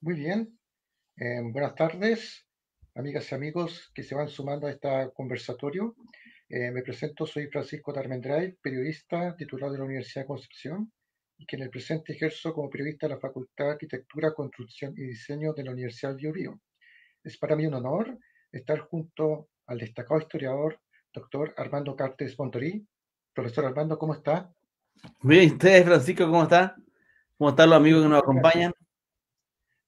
Muy bien. Em, buenas tardes, amigas y amigos que se van sumando a este conversatorio. Eh, me presento, soy Francisco Tarmendray, periodista titulado de la Universidad de Concepción y que en el presente ejerzo como periodista de la Facultad de Arquitectura, Construcción y Diseño de la Universidad de Biobío. Es para mí un honor estar junto al destacado historiador, doctor Armando Cartes Montorí. Profesor Armando, ¿cómo está? Bien, ¿y ustedes, Francisco, cómo está? ¿Cómo están los amigos que nos acompañan?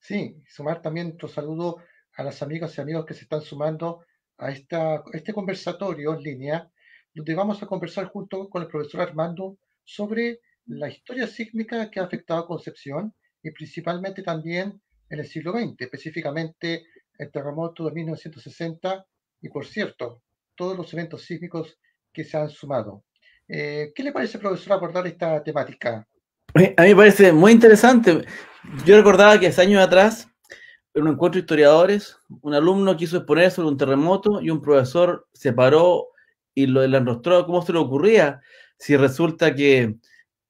Sí, sumar también nuestro saludo a las amigas y amigos que se están sumando a, esta, este conversatorio en línea, donde vamos a conversar junto con el profesor Armando sobre la historia sísmica que ha afectado a Concepción y principalmente también en el siglo XX, específicamente el terremoto de 1960 y, por cierto, todos los eventos sísmicos que se han sumado. Eh, ¿Qué le parece, profesor, abordar esta temática? A mí me parece muy interesante. Yo recordaba que hace años atrás, en un encuentro de historiadores, un alumno quiso exponer sobre un terremoto y un profesor se paró y lo enrostró cómo se le ocurría si resulta que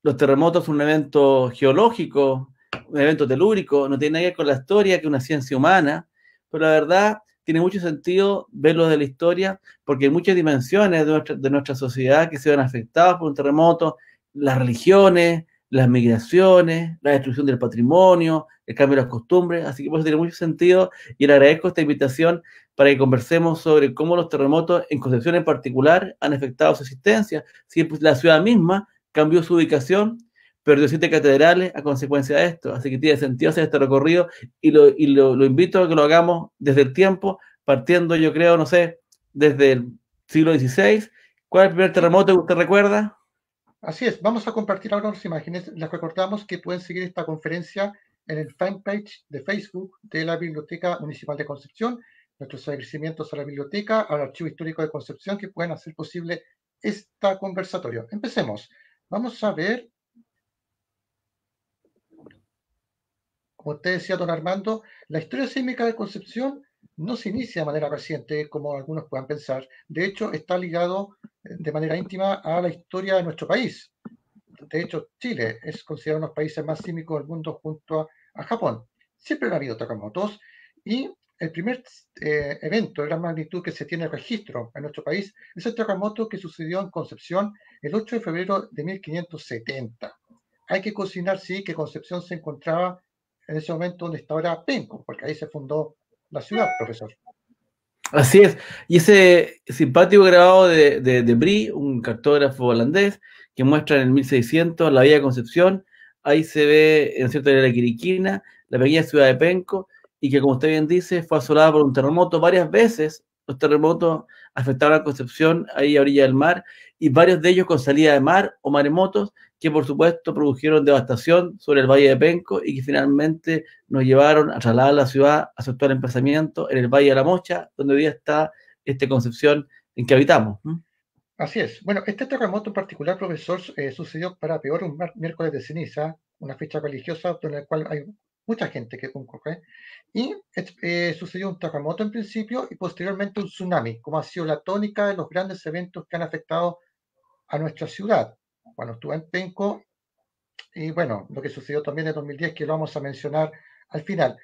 los terremotos son un evento geológico, un evento telúrico, no tiene nada que ver con la historia, que una ciencia humana, pero la verdad tiene mucho sentido verlo de la historia porque hay muchas dimensiones de nuestra, de nuestra sociedad que se ven afectadas por un terremoto, las religiones, las migraciones, la destrucción del patrimonio, el cambio de las costumbres, así que pues tiene mucho sentido y le agradezco esta invitación para que conversemos sobre cómo los terremotos en Concepción en particular han afectado su existencia, si la ciudad misma cambió su ubicación, perdió siete catedrales a consecuencia de esto, así que tiene sentido hacer este recorrido y lo, lo invito a que lo hagamos desde el tiempo, partiendo yo creo, no sé, desde el siglo XVI. ¿Cuál es el primer terremoto que usted recuerda? Así es, vamos a compartir ahora unas imágenes. Les recordamos que pueden seguir esta conferencia en el fanpage de Facebook de la Biblioteca Municipal de Concepción. Nuestros agradecimientos a la biblioteca, al Archivo Histórico de Concepción, que pueden hacer posible esta conversatorio. Empecemos. Vamos a ver, como usted decía, don Armando, la historia sísmica de Concepción no se inicia de manera reciente, como algunos puedan pensar. De hecho, está ligado eh, de manera íntima a la historia de nuestro país. De hecho, Chile es considerado uno de los países más sísmicos del mundo junto a, Japón. Siempre ha habido terremotos y el primer eh, evento de gran magnitud que se tiene registro en nuestro país es el terremoto que sucedió en Concepción el 8 de febrero de 1570. Hay que cocinar sí, que Concepción se encontraba en ese momento donde está ahora Penco, porque ahí se fundó la ciudad, profesor. Así es. Y ese simpático grabado de, de, Brie, un cartógrafo holandés, que muestra en el 1600 la vía Concepción, ahí se ve, en cierta de la Quiriquina, la pequeña ciudad de Penco, y que, como usted bien dice, fue asolada por un terremoto varias veces. Los terremotos afectaron a Concepción, ahí a orilla del mar, y varios de ellos con salida de mar o maremotos que por supuesto produjeron devastación sobre el Valle de Penco y que finalmente nos llevaron a trasladar la ciudad a su actual emplazamiento en el Valle de la Mocha, donde hoy día está esta Concepción en que habitamos. Así es. Bueno, este terremoto en particular, profesor, eh, sucedió para peor un miércoles de ceniza, una fecha religiosa en la cual hay mucha gente que concurre, y eh, sucedió un terremoto en principio y posteriormente un tsunami, como ha sido la tónica de los grandes eventos que han afectado a nuestra ciudad cuando estuve en Penco, y bueno, lo que sucedió también en 2010, que lo vamos a mencionar al final.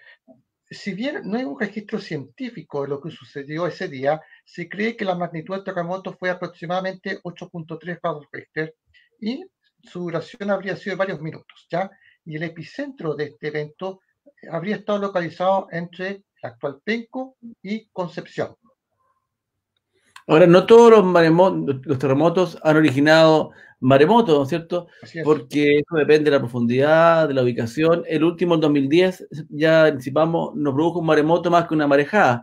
Si bien no hay un registro científico de lo que sucedió ese día, se cree que la magnitud del terremoto fue aproximadamente 8.3 grados Richter y su duración habría sido de varios minutos, ¿ya? Y el epicentro de este evento habría estado localizado entre el actual Penco y Concepción. Ahora, no todos los, los terremotos han originado maremotos, ¿no es cierto? Porque eso depende de la profundidad, de la ubicación. El último, en 2010, ya anticipamos, nos produjo un maremoto más que una marejada.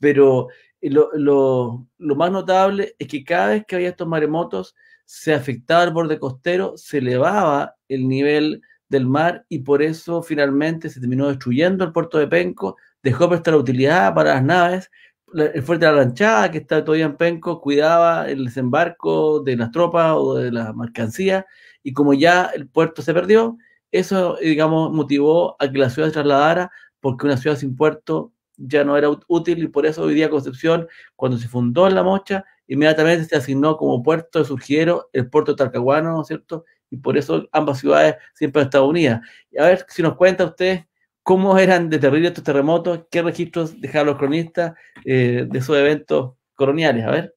Pero lo, lo más notable es que cada vez que había estos maremotos, se afectaba el borde costero, se elevaba el nivel del mar y por eso finalmente se terminó destruyendo el puerto de Penco, dejó prestar utilidad para las naves, el fuerte de la lanchada que está todavía en Penco cuidaba el desembarco de las tropas o de las mercancías y como ya el puerto se perdió, eso, digamos, motivó a que la ciudad se trasladara porque una ciudad sin puerto ya no era útil y por eso hoy día Concepción, cuando se fundó en La Mocha, inmediatamente se asignó como puerto de Surgiero el puerto de Talcahuano, ¿no es cierto? Y por eso ambas ciudades siempre han estado unidas. a ver si nos cuenta usted cómo eran de terrible estos terremotos, qué registros dejaron los cronistas eh, de esos eventos coloniales. A ver.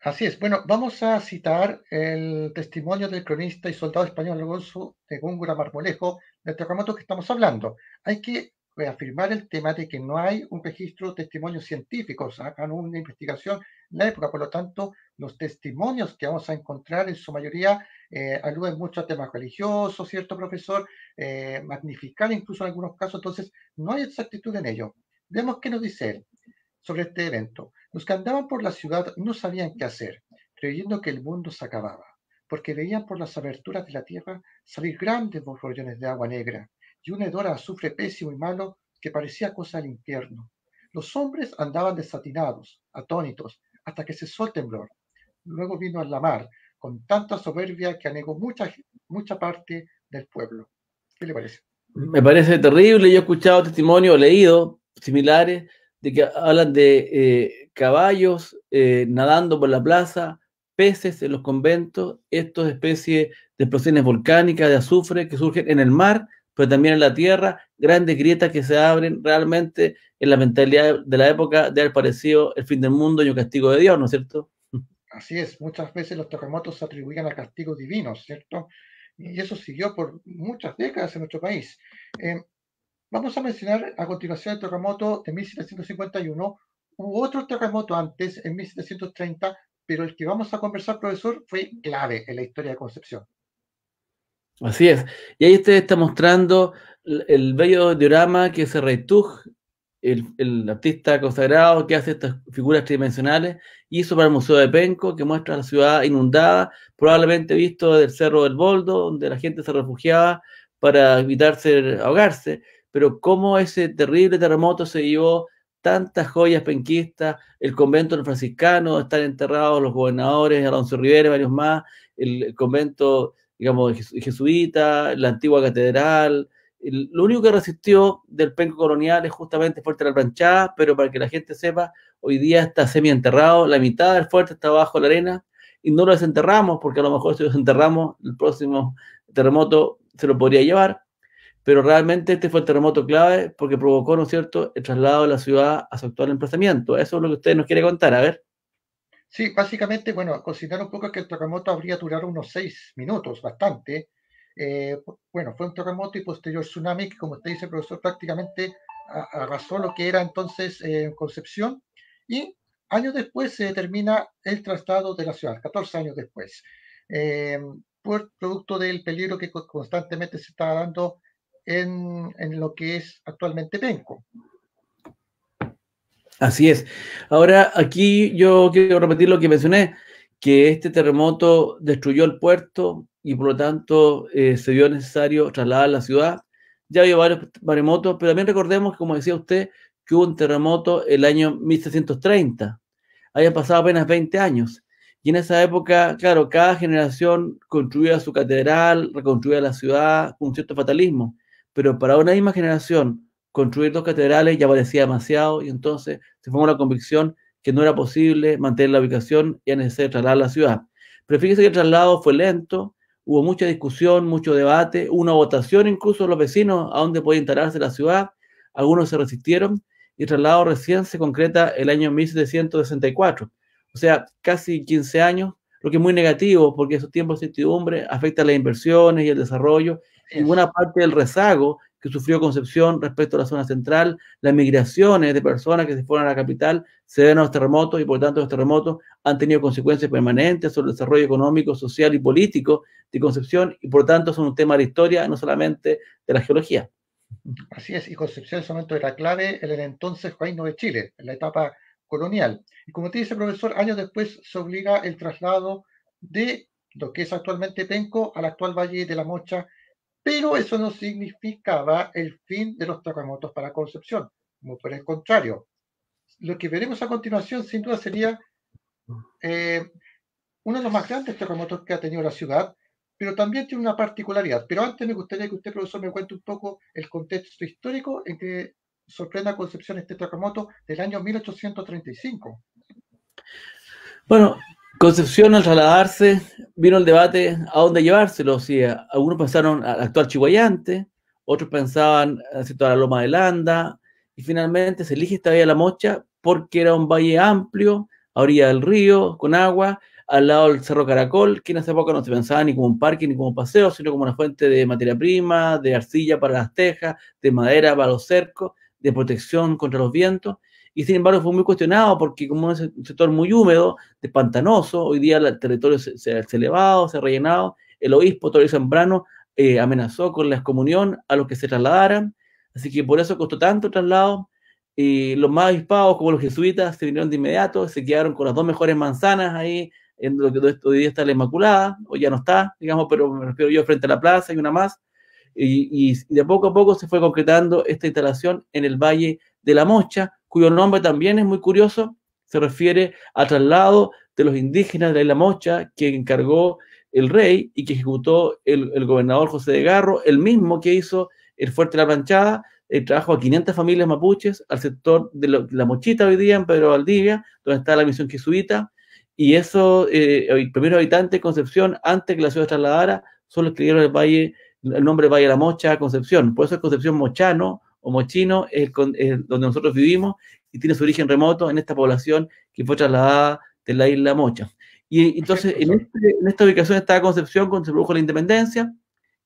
Así es. Bueno, vamos a citar el testimonio del cronista y soldado español Alonso de Góngora Marmolejo del terremoto que estamos hablando. Hay que afirmar el tema de que no hay un registro de testimonios científicos, hagan una investigación en la época, por lo tanto, los testimonios que vamos a encontrar en su mayoría eh, aluden mucho a temas religiosos, ¿cierto, profesor? Eh, magnificar incluso en algunos casos, entonces no hay exactitud en ello. Vemos qué nos dice él sobre este evento. Los que andaban por la ciudad no sabían qué hacer, creyendo que el mundo se acababa, porque veían por las aberturas de la tierra salir grandes borrollones de agua negra y un hedor a azufre pésimo y malo que parecía cosa del infierno. Los hombres andaban desatinados, atónitos, hasta que cesó el temblor. Luego vino a la mar, con tanta soberbia que anegó mucha, mucha parte del pueblo. ¿Qué le parece? Me parece terrible. Yo he escuchado testimonios, leído similares, de que hablan de eh, caballos eh, nadando por la plaza, peces en los conventos, estas especies de explosiones volcánicas, de azufre que surgen en el mar pero también en la tierra, grandes grietas que se abren realmente en la mentalidad de la época de haber parecido el fin del mundo y un castigo de Dios, ¿no es cierto? Así es, muchas veces los terremotos se atribuían a castigos divinos, ¿cierto? Y eso siguió por muchas décadas en nuestro país. Eh, vamos a mencionar a continuación el terremoto de 1751. Hubo otro terremoto antes, en 1730, pero el que vamos a conversar, profesor, fue clave en la historia de Concepción. Así es. Y ahí usted está mostrando el bello diorama que es Rey el, el, artista consagrado que hace estas figuras tridimensionales, hizo para el Museo de Penco, que muestra la ciudad inundada, probablemente visto del Cerro del Boldo, donde la gente se refugiaba para evitarse ahogarse. Pero cómo ese terrible terremoto se llevó tantas joyas penquistas, el convento franciscano, están enterrados los gobernadores, Alonso Rivera y varios más, el convento digamos, jesuita, la antigua catedral. lo único que resistió del penco colonial es justamente Fuerte de la Planchada, pero para que la gente sepa, hoy día está semienterrado, la mitad del fuerte está bajo la arena y no lo desenterramos, porque a lo mejor si lo desenterramos, el próximo terremoto se lo podría llevar. Pero realmente este fue el terremoto clave porque provocó, ¿no es cierto?, el traslado de la ciudad a su actual emplazamiento. Eso es lo que usted nos quiere contar. A ver. Sí, básicamente, bueno, considerar un poco que el terremoto habría durado unos seis minutos, bastante. Eh, bueno, fue un terremoto y posterior tsunami que, como usted dice, profesor, prácticamente arrasó lo que era entonces eh, Concepción y años después se termina el traslado de la ciudad, 14 años después, eh, por producto del peligro que constantemente se está dando en, en lo que es actualmente Penco. Así es. Ahora, aquí yo quiero repetir lo que mencioné, que este terremoto destruyó el puerto y por lo tanto eh, se vio necesario trasladar la ciudad. Ya había varios maremotos, pero también recordemos, como decía usted, que hubo un terremoto el año 1630. Habían pasado apenas 20 años. Y en esa época, claro, cada generación construía su catedral, reconstruía la ciudad con cierto fatalismo. Pero para una misma generación, construir dos catedrales ya parecía demasiado y entonces se formó la convicción que no era posible mantener la ubicación y era necesario trasladar la ciudad. Pero fíjense que el traslado fue lento, hubo mucha discusión, mucho debate, una votación incluso de los vecinos a dónde podía instalarse la ciudad, algunos se resistieron y el traslado recién se concreta el año 1764, o sea, casi 15 años, lo que es muy negativo porque esos tiempos de incertidumbre afectan las inversiones y el desarrollo. Y buena parte del rezago que sufrió Concepción respecto a la zona central, las migraciones de personas que se fueron a la capital se deben a los terremotos y por tanto los terremotos han tenido consecuencias permanentes sobre el desarrollo económico, social y político de Concepción y por tanto son un tema de historia, no solamente de la geología. Así es, y Concepción en ese momento era clave en el entonces reino de Chile, en la etapa colonial. Y como te dice profesor, años después se obliga el traslado de lo que es actualmente Penco al actual Valle de la Mocha pero eso no significaba el fin de los terremotos para Concepción, como por el contrario. Lo que veremos a continuación sin duda sería eh, uno de los más grandes terremotos que ha tenido la ciudad, pero también tiene una particularidad. Pero antes me gustaría que usted, profesor, me cuente un poco el contexto histórico en que sorprende a Concepción este terremoto del año 1835. Bueno, Concepción, al trasladarse, vino el debate a dónde llevárselo. O algunos pensaron al actual Chihuayante, otros pensaban a la Loma de Landa, y finalmente se elige esta Vía la Mocha porque era un valle amplio, a orilla del río, con agua, al lado del Cerro Caracol, que en esa época no se pensaba ni como un parque ni como un paseo, sino como una fuente de materia prima, de arcilla para las tejas, de madera para los cercos, de protección contra los vientos y sin embargo fue muy cuestionado porque como es un sector muy húmedo, de pantanoso, hoy día el territorio se, ha elevado, se ha rellenado, el obispo Torres Zambrano eh, amenazó con la excomunión a los que se trasladaran, así que por eso costó tanto traslado, y los más avispados como los jesuitas se vinieron de inmediato, se quedaron con las dos mejores manzanas ahí, en lo que hoy día está la Inmaculada, hoy ya no está, digamos, pero me refiero yo frente a la plaza y una más, y, y, de poco a poco se fue concretando esta instalación en el Valle de la Mocha, cuyo nombre también es muy curioso, se refiere al traslado de los indígenas de la isla Mocha que encargó el rey y que ejecutó el, gobernador José de Garro, el mismo que hizo el fuerte La Planchada, el eh, trabajo a 500 familias mapuches al sector de la, Mochita hoy día en Pedro Valdivia, donde está la misión jesuita, y eso, eh, el primeros habitantes de Concepción, antes que la ciudad trasladara, solo los el, valle, el nombre Valle de la Mocha a Concepción. Por eso es Concepción Mochano, Homochino, es, donde nosotros vivimos y tiene su origen remoto en esta población que fue trasladada de la isla Mocha. Y entonces, este, en, esta ubicación estaba Concepción cuando se produjo la independencia,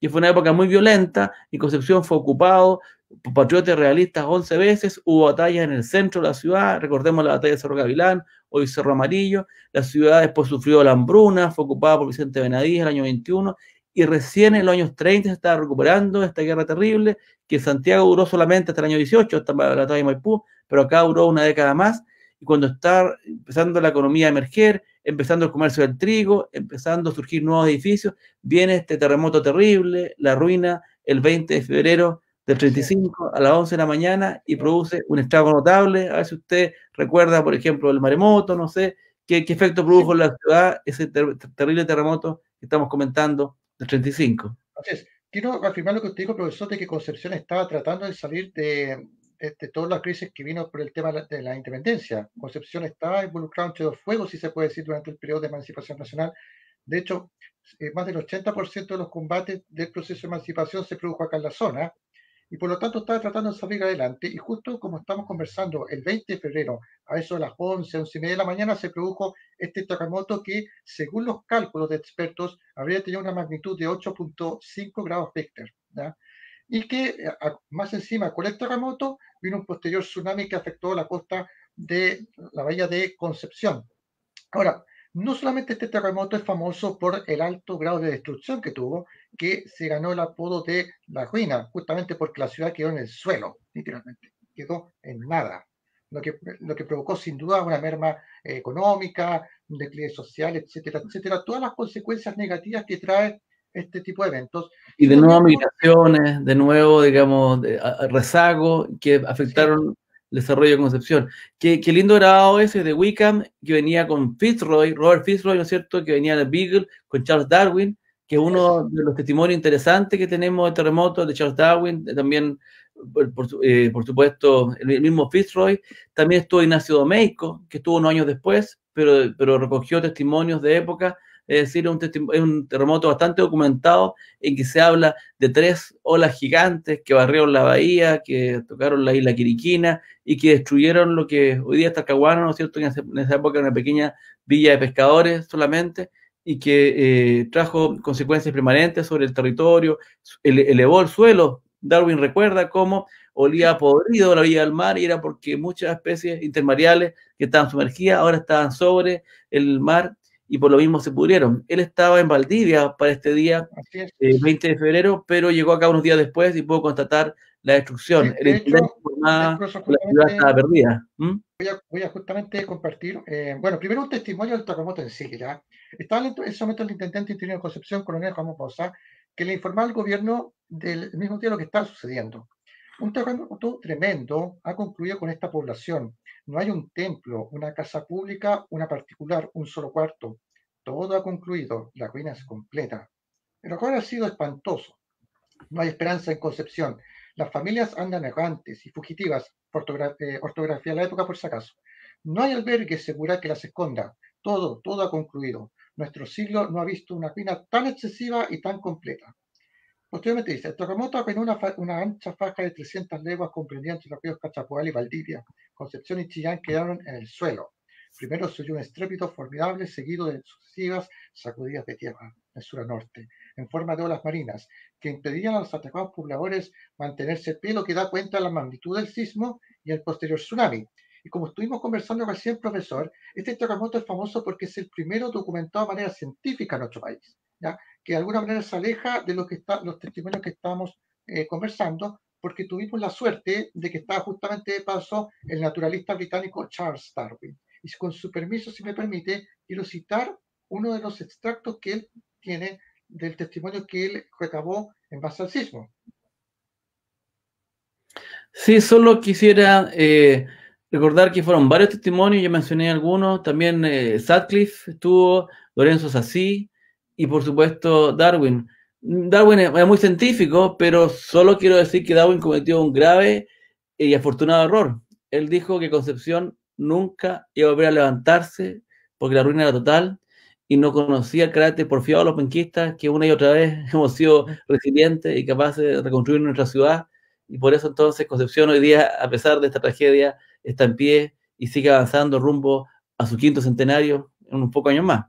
y fue una época muy violenta, y Concepción fue ocupado por patriotas realistas 11 veces, hubo batallas en el centro de la ciudad, recordemos la batalla de Cerro Gavilán, hoy Cerro Amarillo, la ciudad después sufrió la hambruna, fue ocupada por Vicente Benadí en el año 21, y recién en los años 30 se estaba recuperando esta guerra terrible, que Santiago duró solamente hasta el año 18, hasta la batalla de Maipú, pero acá duró una década más. Y cuando está empezando la economía a emerger, empezando el comercio del trigo, empezando a surgir nuevos edificios, viene este terremoto terrible, la ruina, el 20 de febrero del 35 a las 11 de la mañana y produce un estrago notable. A ver si usted recuerda, por ejemplo, el maremoto, no sé, qué, efecto produjo en la ciudad ese terrible terremoto que estamos comentando del 35. Entonces, quiero afirmar lo que usted dijo, profesor, de que Concepción estaba tratando de salir de, este, todas las crisis que vino por el tema de la independencia. Concepción estaba involucrada entre dos fuegos, si se puede decir, durante el periodo de emancipación nacional. De hecho, eh, más del 80% de los combates del proceso de emancipación se produjo acá en la zona, y por lo tanto estaba tratando de salir adelante. Y justo como estamos conversando, el 20 de febrero, a eso de las 11, 11 y media de la mañana, se produjo este terremoto que, según los cálculos de expertos, habría tenido una magnitud de 8.5 grados Richter. Y que eh, más encima, con el terremoto, vino un posterior tsunami que afectó la costa de la bahía de Concepción. Ahora, no solamente este terremoto es famoso por el alto grado de destrucción que tuvo, que se ganó el apodo de la ruina, justamente porque la ciudad quedó en el suelo, literalmente, quedó en nada. Lo que, lo que provocó sin duda una merma eh, económica, un declive social, etcétera, etcétera. Todas las consecuencias negativas que trae este tipo de eventos. Y de nuevo migraciones, de nuevo, digamos, rezagos que afectaron el desarrollo de Concepción. Qué, qué, lindo grabado ese de Wickham, que venía con Fitzroy, Robert Fitzroy, ¿no es cierto?, que venía de Beagle, con Charles Darwin, que uno de los testimonios interesantes que tenemos de terremoto de Charles Darwin, también, por, eh, supuesto, el mismo Fitzroy, también estuvo Ignacio Domeico, que estuvo unos años después, pero, pero recogió testimonios de época, es decir, es un, terremoto bastante documentado en que se habla de tres olas gigantes que barrieron la bahía, que tocaron la isla Quiriquina y que destruyeron lo que hoy día es Talcahuano, ¿no es cierto? En, esa época era una pequeña villa de pescadores solamente, y que eh, trajo consecuencias permanentes sobre el territorio, elevó el suelo. Darwin recuerda cómo olía podrido la vida del mar y era porque muchas especies intermareales que estaban sumergidas ahora estaban sobre el mar y por lo mismo se pudrieron. Él estaba en Valdivia para este día, el 20 eh, de febrero, pero llegó acá unos días después y pudo constatar la destrucción. la, Voy, a, justamente compartir, eh, bueno, primero un testimonio del terremoto de estaba en ese momento el intendente interior de Concepción, coronel Juan Poza, que le informaba al gobierno del mismo día lo que estaba sucediendo. Un terremoto tremendo ha concluido con esta población. No hay un templo, una casa pública, una particular, un solo cuarto. Todo ha concluido, la ruina es completa. El horror ha sido espantoso. No hay esperanza en Concepción. Las familias andan errantes y fugitivas, eh, ortografía, ortografía de la época por si acaso. No hay albergue segura que las esconda. Todo, todo ha concluido. Nuestro siglo no ha visto una pina tan excesiva y tan completa. Posteriormente dice, el terremoto apenó una, ancha faja de 300 leguas comprendiendo entre los ríos Cachapoal y Valdivia. Concepción y Chillán quedaron en el suelo. Primero se oyó un estrépito formidable seguido de sucesivas sacudidas de tierra en sur a norte, en forma de olas marinas, que impedían a los atacados pobladores mantenerse pie, lo que da cuenta de la magnitud del sismo y el posterior tsunami, y como estuvimos conversando recién, profesor, este terremoto es famoso porque es el primero documentado de manera científica en nuestro país, ¿ya? que de alguna manera se aleja de lo que los testimonios que estamos eh, conversando, porque tuvimos la suerte de que estaba justamente de paso el naturalista británico Charles Darwin. Y con su permiso, si me permite, quiero citar uno de los extractos que él tiene del testimonio que él recabó en base al sismo. Sí, solo quisiera eh, Recordar que fueron varios testimonios, ya mencioné algunos, también eh, estuvo, Lorenzo Sassi y por supuesto Darwin. Darwin es, muy científico, pero solo quiero decir que Darwin cometió un grave y afortunado error. Él dijo que Concepción nunca iba a volver a levantarse porque la ruina era total y no conocía el carácter porfiado de los penquistas que una y otra vez hemos sido resilientes y capaces de reconstruir nuestra ciudad y por eso entonces Concepción hoy día, a pesar de esta tragedia, está en pie y sigue avanzando rumbo a su quinto centenario en unos pocos años más.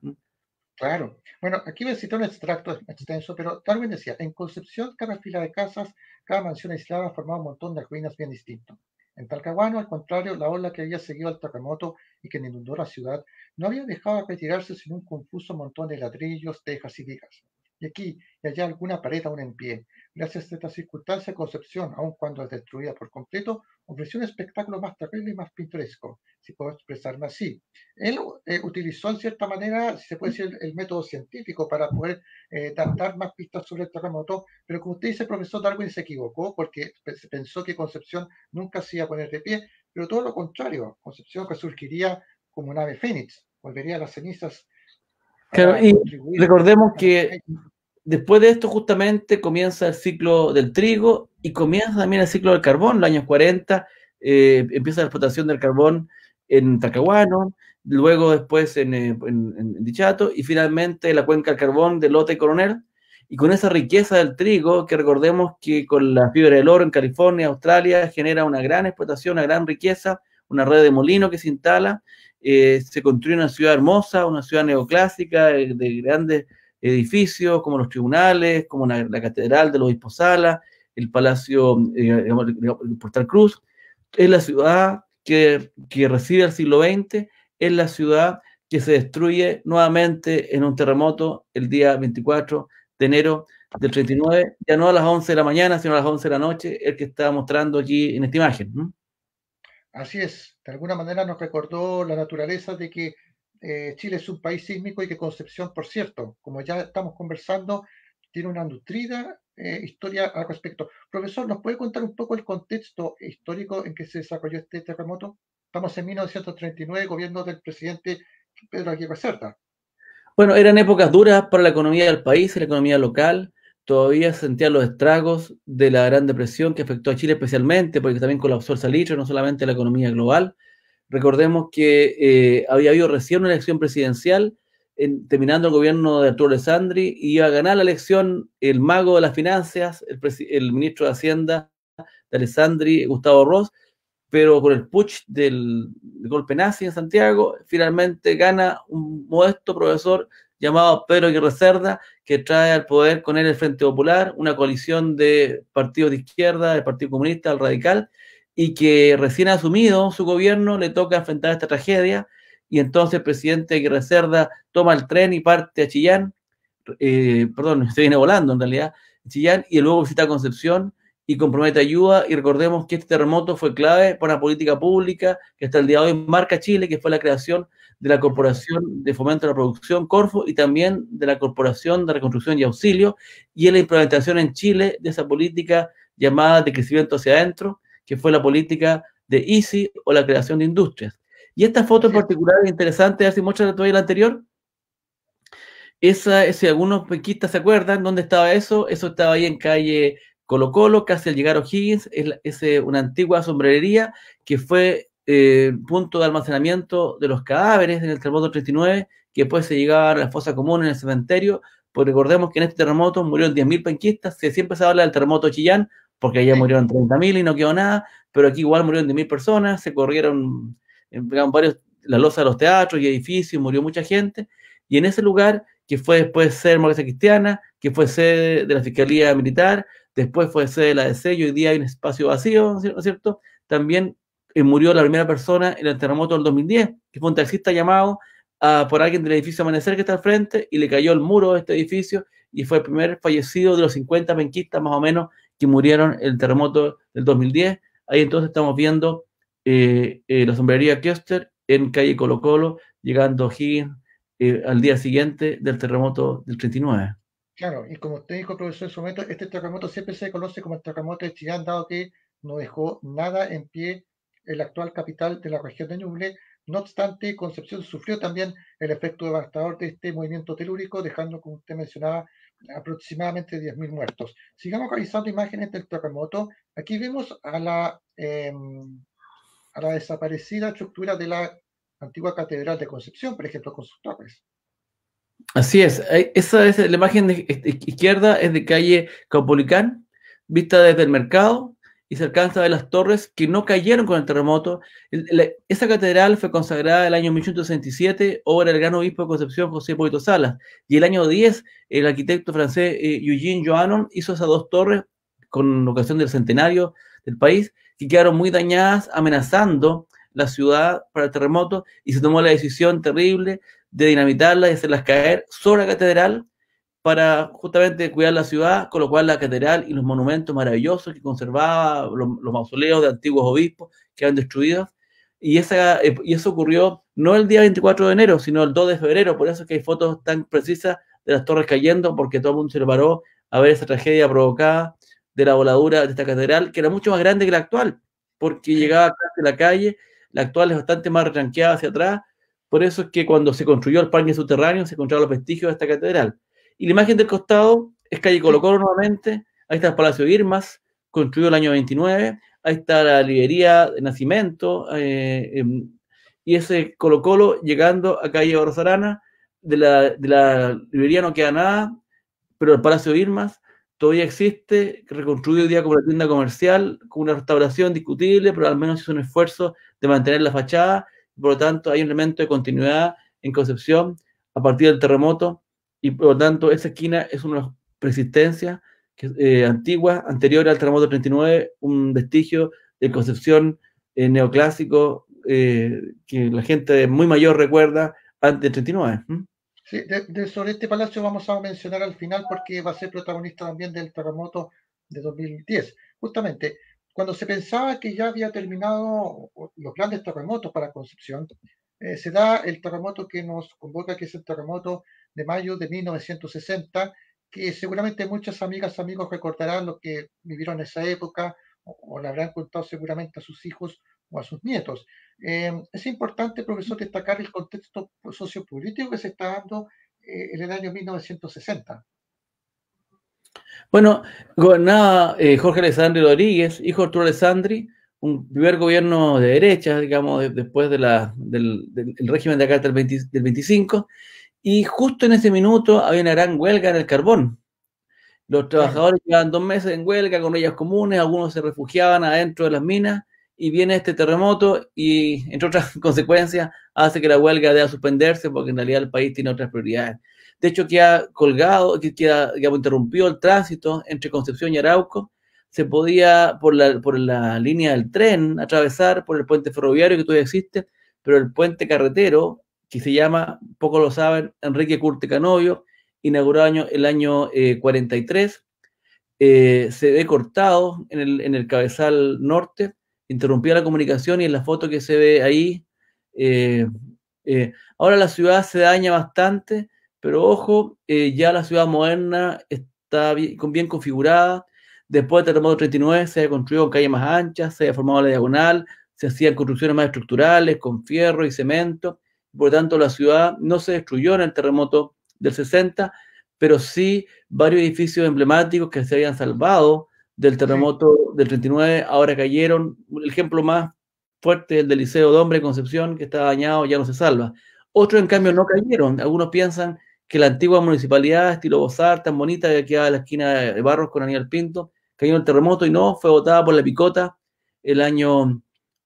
Claro. Bueno, aquí voy a citar un extracto extenso, pero Darwin decía, en Concepción, cada fila de casas, cada mansión aislada formaba un montón de ruinas bien distinto. En Talcahuano, al contrario, la ola que había seguido al terremoto y que inundó la ciudad no había dejado de retirarse sin un confuso montón de ladrillos, tejas y vigas y aquí y allá alguna pared aún en pie. Gracias a esta circunstancia, Concepción, aun cuando es destruida por completo, ofreció un espectáculo más terrible y más pintoresco, si puedo expresarme así. Él eh, utilizó en cierta manera, si se puede decir, el, método científico para poder eh, dar más pistas sobre el terremoto, pero como usted dice, profesor Darwin se equivocó porque pensó que Concepción nunca se iba a poner de pie, pero todo lo contrario, Concepción resurgiría como una ave fénix, volvería a las cenizas y recordemos que después de esto justamente comienza el ciclo del trigo y comienza también el ciclo del carbón, en los años 40 eh, empieza la explotación del carbón en Tacahuano, luego después eh, en, Dichato y finalmente la cuenca del carbón de lota y Coronel. Y con esa riqueza del trigo, que recordemos que con la fibra del oro en California, Australia, genera una gran explotación, una gran riqueza, una red de molino que se instala, eh, se construye una ciudad hermosa, una ciudad neoclásica eh, de, grandes edificios como los tribunales, como la catedral de los sala el palacio, eh, de el Portal Cruz. Es la ciudad que, recibe el siglo XX, es la ciudad que se destruye nuevamente en un terremoto el día 24 de enero del 39, ya no a las 11 de la mañana, sino a las 11 de la noche, el que está mostrando aquí en esta imagen. Así es, de alguna manera nos recordó la naturaleza de que eh, Chile es un país sísmico y que Concepción, por cierto, como ya estamos conversando, tiene una nutrida eh, historia al respecto. Profesor, ¿nos puede contar un poco el contexto histórico en que se desarrolló este terremoto? Estamos en 1939, gobierno del presidente Pedro Aguirre Cerda. Bueno, eran épocas duras para la economía del país la economía local todavía sentía los estragos de la Gran Depresión que afectó a Chile especialmente, porque también colapsó el salitre, no solamente la economía global. Recordemos que eh, había habido recién una elección presidencial, terminando el gobierno de Arturo Alessandri, y iba a ganar la elección el mago de las finanzas, el, ministro de Hacienda de Alessandri, Gustavo Ross, pero con el putsch del golpe nazi en Santiago, finalmente gana un modesto profesor llamado Pedro Guerrero Cerda, que trae al poder con él el Frente Popular, una coalición de partidos de izquierda, del Partido Comunista, el Radical, y que recién asumido su gobierno le toca enfrentar esta tragedia, y entonces el presidente Guerrero toma el tren y parte a Chillán, eh, perdón, se viene volando en realidad, Chillán, y luego visita Concepción y compromete ayuda, y recordemos que este terremoto fue clave para la política pública que hasta el día de hoy marca Chile, que fue la creación de la Corporación de Fomento de la Producción, Corfo, y también de la Corporación de Reconstrucción y Auxilio, y en la implementación en Chile de esa política llamada de crecimiento hacia adentro, que fue la política de ISI o la creación de industrias. Y esta foto en particular es interesante, hace mucho de todavía la anterior. Esa, eh, si algunos penquistas se acuerdan, ¿dónde estaba eso? Eso estaba ahí en calle Colo Colo, casi al llegar a O'Higgins, es, es una antigua sombrería que fue eh, punto de almacenamiento de los cadáveres en el terremoto 39, que después se llegaba a la fosa común en el cementerio, porque recordemos que en este terremoto murieron 10.000 penquistas, se siempre se habla del terremoto Chillán, porque allá murieron 30.000 y no quedó nada, pero aquí igual murieron 10.000 personas, se corrieron pegaron eh, varios la losa de los teatros y edificios, murió mucha gente, y en ese lugar, que fue después sede de Cristiana, que fue sede de la Fiscalía Militar, después fue sede de la DC, y hoy día hay un espacio vacío, ¿no es cierto? También eh, murió la primera persona en el terremoto del 2010, que fue un taxista llamado ah, por alguien del edificio Amanecer que está al frente y le cayó el muro de este edificio y fue el primer fallecido de los 50 menquistas más o menos que murieron en el terremoto del 2010. Ahí entonces estamos viendo eh, eh, la sombrería Kester en calle Colo Colo, llegando Higgins al día siguiente del terremoto del 39. Claro, y como usted dijo, profesor, en su momento, este terremoto siempre se conoce como el terremoto de Chillán, dado que no dejó nada en pie el actual capital de la región de Ñuble. No obstante, Concepción sufrió también el efecto devastador de este movimiento telúrico, dejando, como usted mencionaba, aproximadamente 10.000 muertos. Sigamos realizando imágenes del terremoto. Aquí vemos a la, em, a la desaparecida estructura de la antigua Catedral de Concepción, por ejemplo, con sus torres. Así es, eh, esa es la imagen de izquierda, es de calle Caupolicán, vista desde el mercado, y se alcanza a ver las torres que no cayeron con el terremoto. esa catedral fue consagrada el año 1867, obra del gran obispo de Concepción José Poito Salas, y el año 10 el arquitecto francés Eugène eh, Eugene Joannon hizo esas dos torres con ocasión del centenario del país, que quedaron muy dañadas, amenazando la ciudad para el terremoto, y se tomó la decisión terrible de dinamitarlas y hacerlas caer sobre la catedral para justamente cuidar la ciudad, con lo cual la catedral y los monumentos maravillosos que conservaba, los, mausoleos de antiguos obispos que han destruidos. Y, eh, y eso ocurrió no el día 24 de enero, sino el 2 de febrero. Por eso es que hay fotos tan precisas de las torres cayendo, porque todo el mundo se paró a ver esa tragedia provocada de la voladura de esta catedral, que era mucho más grande que la actual, porque llegaba a la calle, la actual es bastante más retranqueada hacia atrás. Por eso es que cuando se construyó el parque subterráneo se encontraron los vestigios de esta catedral. Y la imagen del costado es calle Colo Colo nuevamente, ahí está el Palacio de Irmas, construido el año 29, ahí está la librería de Nacimiento, eh, em, y ese Colo Colo llegando a calle Orozarena. de la, de la librería no queda nada, pero el Palacio de Irmas todavía existe, reconstruido hoy día como una tienda comercial, con una restauración discutible, pero al menos hizo un esfuerzo de mantener la fachada, por lo tanto hay un elemento de continuidad en Concepción a partir del terremoto y por lo tanto esa esquina es una persistencia eh, antigua, anterior al terremoto 39, un vestigio de concepción eh, neoclásico eh, que la gente muy mayor recuerda antes del 39. Sí, de, sobre este palacio vamos a mencionar al final porque va a ser protagonista también del terremoto de 2010. Justamente, cuando se pensaba que ya había terminado los grandes terremotos para Concepción, se da el terremoto que nos convoca, que es el terremoto de mayo de 1960, que seguramente muchas amigas, amigos recordarán lo que vivieron esa época o, le habrán contado seguramente a sus hijos o a sus nietos. Em, es importante, profesor, destacar el contexto sociopolítico que se está dando eh, en el año 1960. Bueno, gobernaba eh, Jorge Alessandri Rodríguez, hijo de Arturo Alessandri, un primer gobierno de derecha, digamos, después de la, del, régimen de acá del, del 25, y justo en ese minuto había una gran huelga en el carbón. Los trabajadores llevaban dos meses en huelga con ollas comunes, algunos se refugiaban adentro de las minas y viene este terremoto y, entre otras consecuencias, hace que la huelga deba suspenderse porque en realidad el país tiene otras prioridades. De hecho, que ha colgado, queda, digamos, interrumpido el tránsito entre Concepción y Arauco. Se podía, por la, por la línea del tren, atravesar por el puente ferroviario que todavía existe, pero el puente carretero que se llama, poco lo saben, Enrique Curte Canovio, inaugurado año, el año 43. Eh, eh, se ve cortado en el, cabezal norte, interrumpía la comunicación y en la foto que se ve ahí. Eh, ahora la ciudad se daña bastante, pero ojo, ya la ciudad moderna está bien, bien configurada. Después del terremoto 39 se ha construido calles más anchas, se ha formado la diagonal, se hacían construcciones más estructurales con fierro y cemento por lo tanto, la ciudad no se destruyó en el terremoto del 60, pero sí varios edificios emblemáticos que se habían salvado del terremoto del 39, ahora cayeron. El ejemplo más fuerte es el del Liceo de Hombre Concepción, que está dañado, ya no se salva. Otros, en cambio, no cayeron. Algunos piensan que la antigua municipalidad, estilo Bozar, tan bonita que quedaba a la esquina de Barros con Aníbal Pinto, cayó en el terremoto y no, fue votada por la picota el año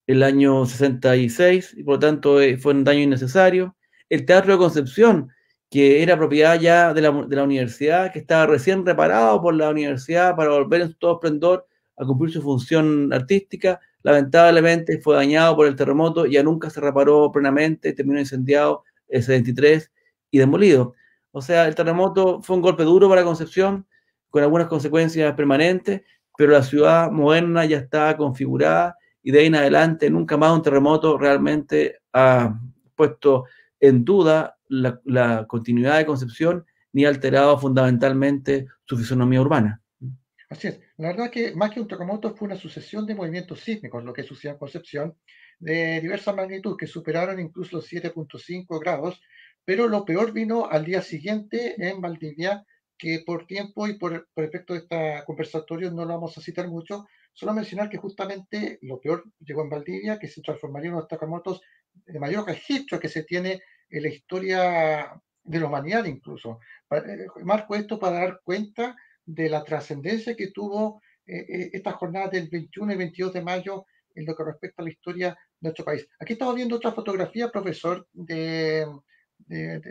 el año 66, y por lo tanto eh, fue un daño innecesario. El Teatro de Concepción, que era propiedad ya de la, universidad, que estaba recién reparado por la universidad para volver en su todo esplendor a cumplir su función artística, lamentablemente fue dañado por el terremoto, ya nunca se reparó plenamente, terminó incendiado el 73 y demolido. O sea, el terremoto fue un golpe duro para Concepción, con algunas consecuencias permanentes, pero la ciudad moderna ya está configurada y de ahí en adelante nunca más un terremoto realmente ha puesto en duda la, continuidad de Concepción ni ha alterado fundamentalmente su fisonomía urbana. Así es. La verdad que más que un terremoto fue una sucesión de movimientos sísmicos, lo que sucedió en Concepción, de diversa magnitud, que superaron incluso los 7.5 grados, pero lo peor vino al día siguiente en Valdivia, que por tiempo y por, por efecto de esta conversatorio no lo vamos a citar mucho, Solo mencionar que justamente lo peor llegó en Valdivia, que se transformaría en uno de los terremotos de mayor registro que se tiene en la historia de la humanidad incluso. Eh, marco esto para dar cuenta de la trascendencia que tuvo eh, eh, esta jornada del 21 y 22 de mayo en lo que respecta a la historia de nuestro país. Aquí estamos viendo otra fotografía, profesor, de,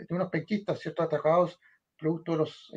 unos penquistas, ¿cierto?, atacados producto de los,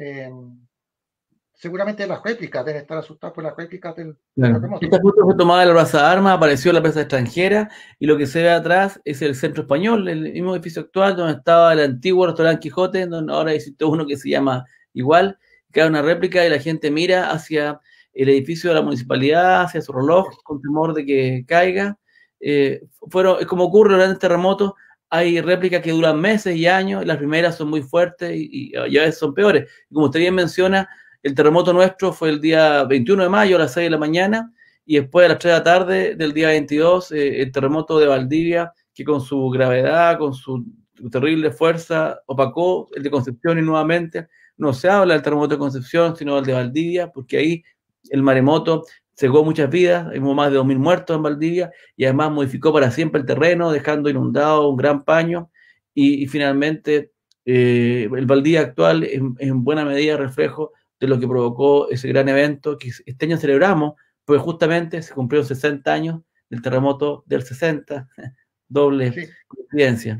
seguramente las réplicas, deben estar asustadas por las réplicas del terremoto. fue tomada de la plaza de armas, apareció la plaza extranjera y lo que se ve atrás es el centro español, el mismo edificio actual donde estaba el antiguo restaurante Quijote, donde ahora existe uno que se llama igual, hay una réplica y la gente mira hacia el edificio de la municipalidad, hacia su reloj, con temor de que caiga. Eh, fueron, como ocurre durante este terremotos, hay réplicas que duran meses y años, las primeras son muy fuertes y, ya a veces son peores. como usted bien menciona, el terremoto nuestro fue el día 21 de mayo a las 6 de la mañana y después a las 3 de la tarde del día 22 eh, el terremoto de Valdivia que con su gravedad, con su terrible fuerza, opacó el de Concepción y nuevamente no se habla del terremoto de Concepción, sino del de Valdivia, porque ahí el maremoto cegó muchas vidas, hubo más de 2.000 muertos en Valdivia y además modificó para siempre el terreno, dejando inundado un gran paño y, finalmente eh, el Valdivia actual en buena medida reflejo de lo que provocó ese gran evento que este año celebramos, pues justamente se cumplieron 60 años del terremoto del 60, doble coincidencia.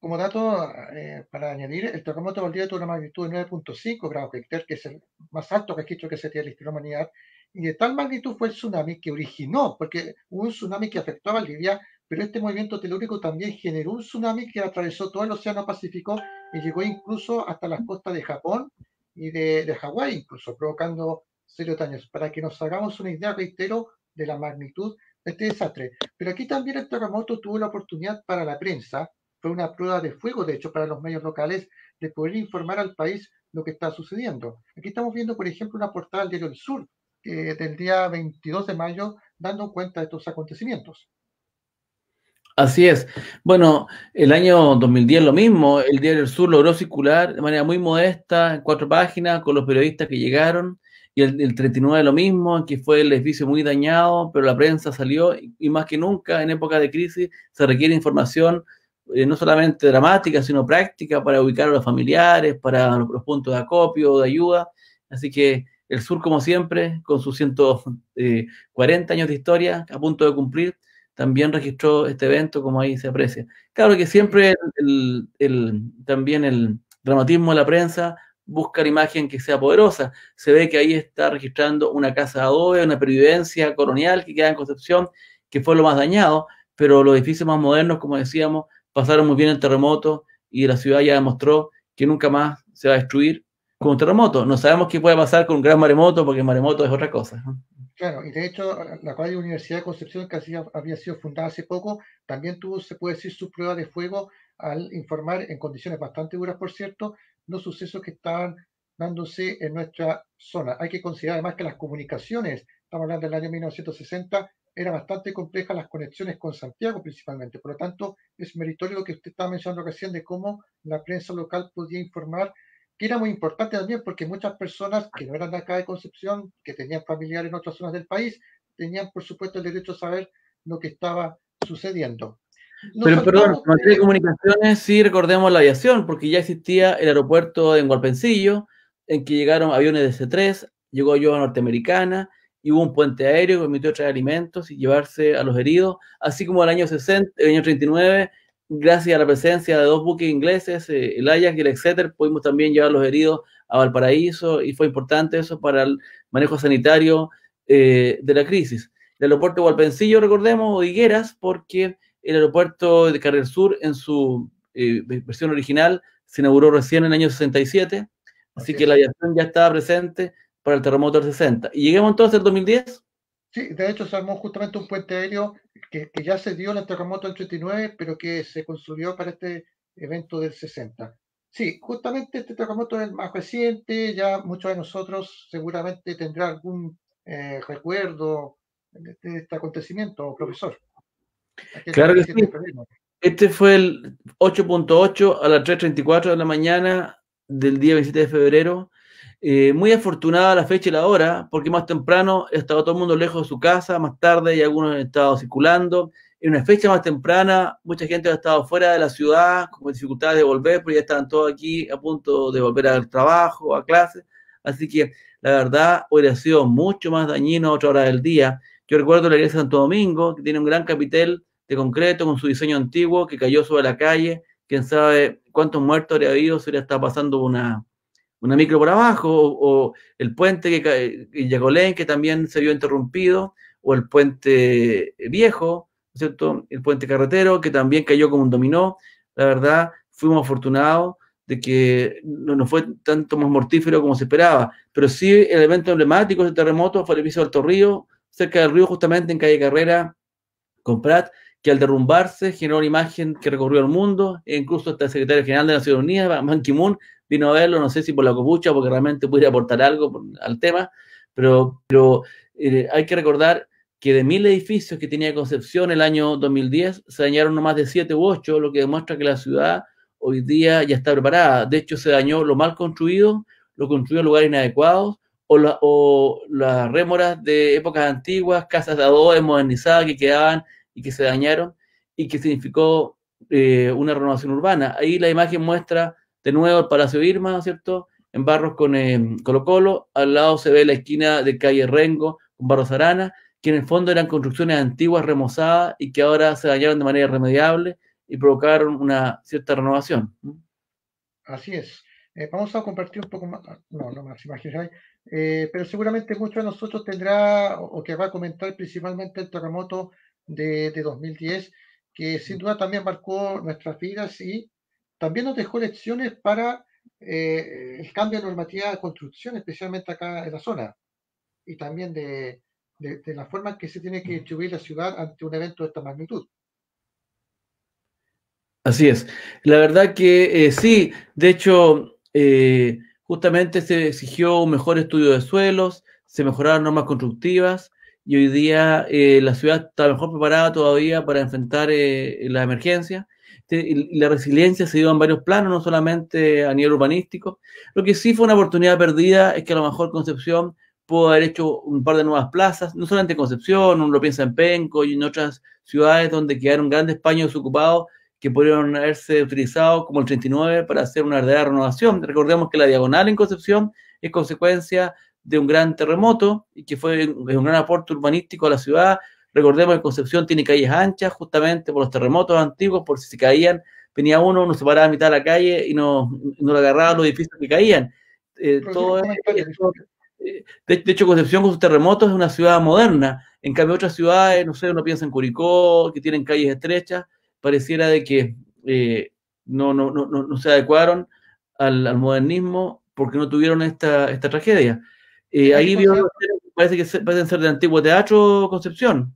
como dato eh, para añadir, el terremoto de a tuvo una magnitud de 9.5 grados Richter, que es el más alto registro que se tiene en la historia de la humanidad, y de tal magnitud fue el tsunami que originó, porque hubo un tsunami que afectó a Valdivia, pero este movimiento telúrico también generó un tsunami que atravesó todo el Océano Pacífico y llegó incluso hasta las costas de Japón y de, de Hawái, incluso provocando serios daños. Para que nos hagamos una idea, reitero, de la magnitud de este desastre. Pero aquí también el terremoto tuvo la oportunidad para la prensa, fue una prueba de fuego, de hecho, para los medios locales, de poder informar al país lo que está sucediendo. Aquí estamos viendo, por ejemplo, una portada del Diario del Sur, eh, del día 22 de mayo, dando cuenta de estos acontecimientos. Así es. Bueno, el año 2010 lo mismo, el Diario del Sur logró circular de manera muy modesta, en cuatro páginas, con los periodistas que llegaron, y el, 39 lo mismo, que fue el edificio muy dañado, pero la prensa salió, y, más que nunca en época de crisis se requiere información eh, no solamente dramática, sino práctica para ubicar a los familiares, para los, los puntos de acopio, de ayuda. Así que el Sur, como siempre, con sus 140 eh, años de historia, a punto de cumplir, también registró este evento, como ahí se aprecia. Claro que siempre el, también el dramatismo de la prensa busca la imagen que sea poderosa. Se ve que ahí está registrando una casa adobe, una pervivencia colonial que queda en Concepción, que fue lo más dañado, pero los edificios más modernos, como decíamos, pasaron muy bien el terremoto y la ciudad ya demostró que nunca más se va a destruir con un terremoto. No sabemos qué puede pasar con un gran maremoto, porque el maremoto es otra cosa. Claro, y de hecho la Radio Universidad de Concepción, que había sido fundada hace poco, también tuvo, se puede decir, su prueba de fuego al informar, en condiciones bastante duras, por cierto, los sucesos que estaban dándose en nuestra zona. Hay que considerar además que las comunicaciones, estamos hablando del año 1960, eran bastante complejas las conexiones con Santiago principalmente. Por lo tanto, es meritorio lo que usted estaba mencionando recién de cómo la prensa local podía informar que era muy importante también porque muchas personas que no eran de acá de Concepción, que tenían familiares en otras zonas del país, tenían por supuesto el derecho a saber lo que estaba sucediendo. Pero perdón, en materia de comunicaciones sí recordemos la aviación, porque ya existía el aeropuerto en Gualpencillo, en que llegaron aviones de C-3, llegó ayuda norteamericana, y hubo un puente aéreo que permitió traer alimentos y llevarse a los heridos, así como el año 60, el año 39 gracias a la presencia de dos buques ingleses, eh, el Ajax y el Exeter, pudimos también llevar los heridos a Valparaíso y fue importante eso para el manejo sanitario eh, de la crisis. El aeropuerto de Valpencillo, recordemos, o Higueras, porque el aeropuerto de Carrer Sur en su eh, versión original se inauguró recién en el año 67, así que la aviación ya estaba presente para el terremoto del 60. Y llegamos entonces al 2010, Sí, de hecho se armó justamente un puente aéreo que, ya se dio en el terremoto del 89, pero que se construyó para este evento del 60. Sí, justamente este terremoto es el más reciente, ya muchos de nosotros seguramente tendrá algún eh, recuerdo de este acontecimiento, profesor. claro que sí. Este fue el 8.8 a las 3.34 de la mañana del día 27 de febrero eh, muy afortunada la fecha y la hora, porque más temprano estaba todo el mundo lejos de su casa, más tarde y algunos han estado circulando. En una fecha más temprana, mucha gente ha estado fuera de la ciudad, con dificultades de volver, pero ya estaban todos aquí a punto de volver al trabajo, a clase. Así que la verdad hubiera sido mucho más dañino a otra hora del día. Yo recuerdo la iglesia de Santo Domingo, que tiene un gran capitel de concreto con su diseño antiguo que cayó sobre la calle. Quién sabe cuántos muertos habría habido, si hubiera estado pasando una, una micro por abajo, o, el puente que eh, Yacolén, que también se vio interrumpido, o el puente viejo, ¿cierto? El puente carretero, que también cayó como un dominó. La verdad, fuimos afortunados de que no, nos fue tanto más mortífero como se esperaba, pero sí el evento emblemático del este terremoto fue el piso de Alto Río, cerca del río justamente en calle Carrera con Prat, que al derrumbarse generó una imagen que recorrió el mundo, e incluso hasta el secretario general de Naciones Unidas, Ban Ki-moon, vino a verlo, no sé si por la copucha, porque realmente pudiera aportar algo al tema, pero, pero eh, hay que recordar que de mil edificios que tenía Concepción el año 2010, se dañaron no más de siete u ocho, lo que demuestra que la ciudad hoy día ya está preparada. De hecho, se dañó lo mal construido, lo construido en lugares inadecuados, o, las rémoras de épocas antiguas, casas de adobe modernizadas que quedaban y que se dañaron, y que significó eh, una renovación urbana. Ahí la imagen muestra de nuevo el Palacio Irma, ¿cierto? En Barros con eh, Colo Colo, al lado se ve la esquina de calle Rengo con Barros Arana, que en el fondo eran construcciones antiguas, remozadas y que ahora se dañaron de manera irremediable y provocaron una cierta renovación. Así es. Eh, vamos a compartir un poco más, ah, no, no más imágenes hay, eh, pero seguramente muchos de nosotros tendrá o que va a comentar principalmente el terremoto de 2010, que sin duda también marcó nuestras vidas y también nos dejó lecciones para eh, el cambio de normativa de construcción, especialmente acá en la zona, y también de, la forma en que se tiene que distribuir la ciudad ante un evento de esta magnitud. Así es. La verdad que eh, sí, de hecho, eh, justamente se exigió un mejor estudio de suelos, se mejoraron normas constructivas y hoy día la ciudad está mejor preparada todavía para enfrentar la emergencia la resiliencia se dio en varios planos, no solamente a nivel urbanístico. Lo que sí fue una oportunidad perdida es que a lo mejor Concepción pudo haber hecho un par de nuevas plazas, no solamente Concepción, uno lo piensa en Penco y en otras ciudades donde quedaron grandes paños ocupados que pudieron haberse utilizado como el 39 para hacer una verdadera renovación. Recordemos que la diagonal en Concepción es consecuencia de un gran terremoto y que fue un gran aporte urbanístico a la ciudad, Recordemos que Concepción tiene calles anchas, justamente por los terremotos antiguos, por si se caían, venía uno, nos separaba a mitad de la calle y no agarraba los edificios que caían. Eh, eh, de, hecho, Concepción con sus terremotos es una ciudad moderna. En cambio, otras ciudades, no sé, uno piensa en Curicó, que tienen calles estrechas, pareciera de que eh, no, no, no, se adecuaron al, modernismo porque no tuvieron esta, tragedia. ahí vio, parece que se, parecen ser de antiguo teatro Concepción.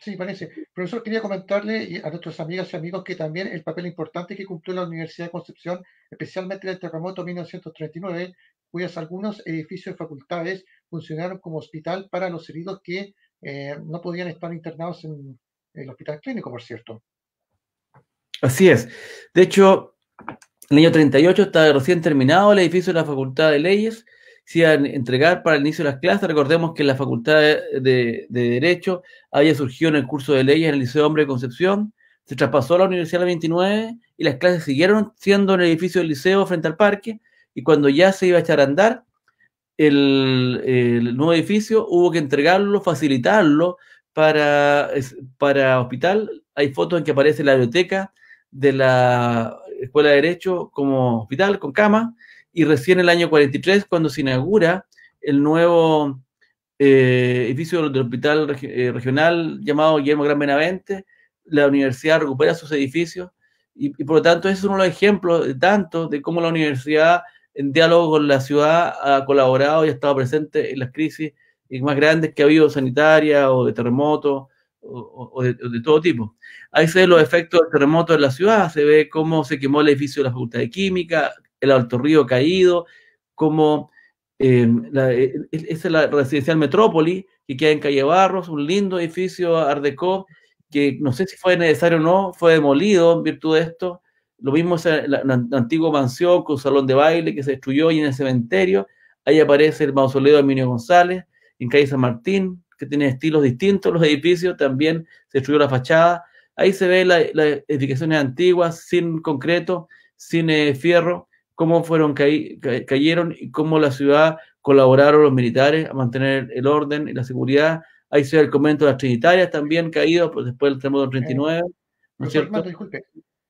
Sí, parece. Profesor, quería comentarle a nuestros amigas y amigos que también el papel importante que cumplió la Universidad de Concepción, especialmente en el terremoto 1939, cuyas algunos edificios y facultades funcionaron como hospital para los heridos que eh, no podían estar internados en el hospital clínico, por cierto. Así es. De hecho, en el año 38 está recién terminado el edificio de la Facultad de Leyes se entregar para el inicio de las clases. Recordemos que la Facultad de, Derecho había surgido en el curso de leyes en el Liceo Hombre de Concepción, se traspasó a la Universidad de 29 y las clases siguieron siendo en el edificio del liceo frente al parque y cuando ya se iba a echar a andar el, nuevo edificio hubo que entregarlo, facilitarlo para, para hospital. Hay fotos en que aparece la biblioteca de la Escuela de Derecho como hospital con cama y recién en el año 43, cuando se inaugura el nuevo eh, edificio del hospital eh, regional llamado Guillermo Gran Benavente, la universidad recupera sus edificios y, por lo tanto ese es uno de los ejemplos de tanto de cómo la universidad en diálogo con la ciudad ha colaborado y ha estado presente en las crisis más grandes que ha habido sanitaria o de terremoto o, de, todo tipo. Ahí se ven los efectos del terremoto en la ciudad, se ve cómo se quemó el edificio de la Facultad de Química, el Alto Río Caído, como eh, la, e, e, es la residencial Metrópoli, que queda en Calle Barros, un lindo edificio Ardeco, que no sé si fue necesario o no, fue demolido en virtud de esto. Lo mismo es el eh, antiguo mansión con salón de baile que se destruyó y en el cementerio. Ahí aparece el mausoleo de Emilio González, en calle San Martín, que tiene estilos distintos los edificios, también se destruyó la fachada. Ahí se ve las edificaciones antiguas, sin concreto, sin eh, fierro, cómo fueron que cayeron y cómo la ciudad colaboraron los militares a mantener el orden y la seguridad. Ahí se ve el comentario de las Trinitarias también caídos pues, después del terremoto eh, 39. ¿no es cierto? disculpe.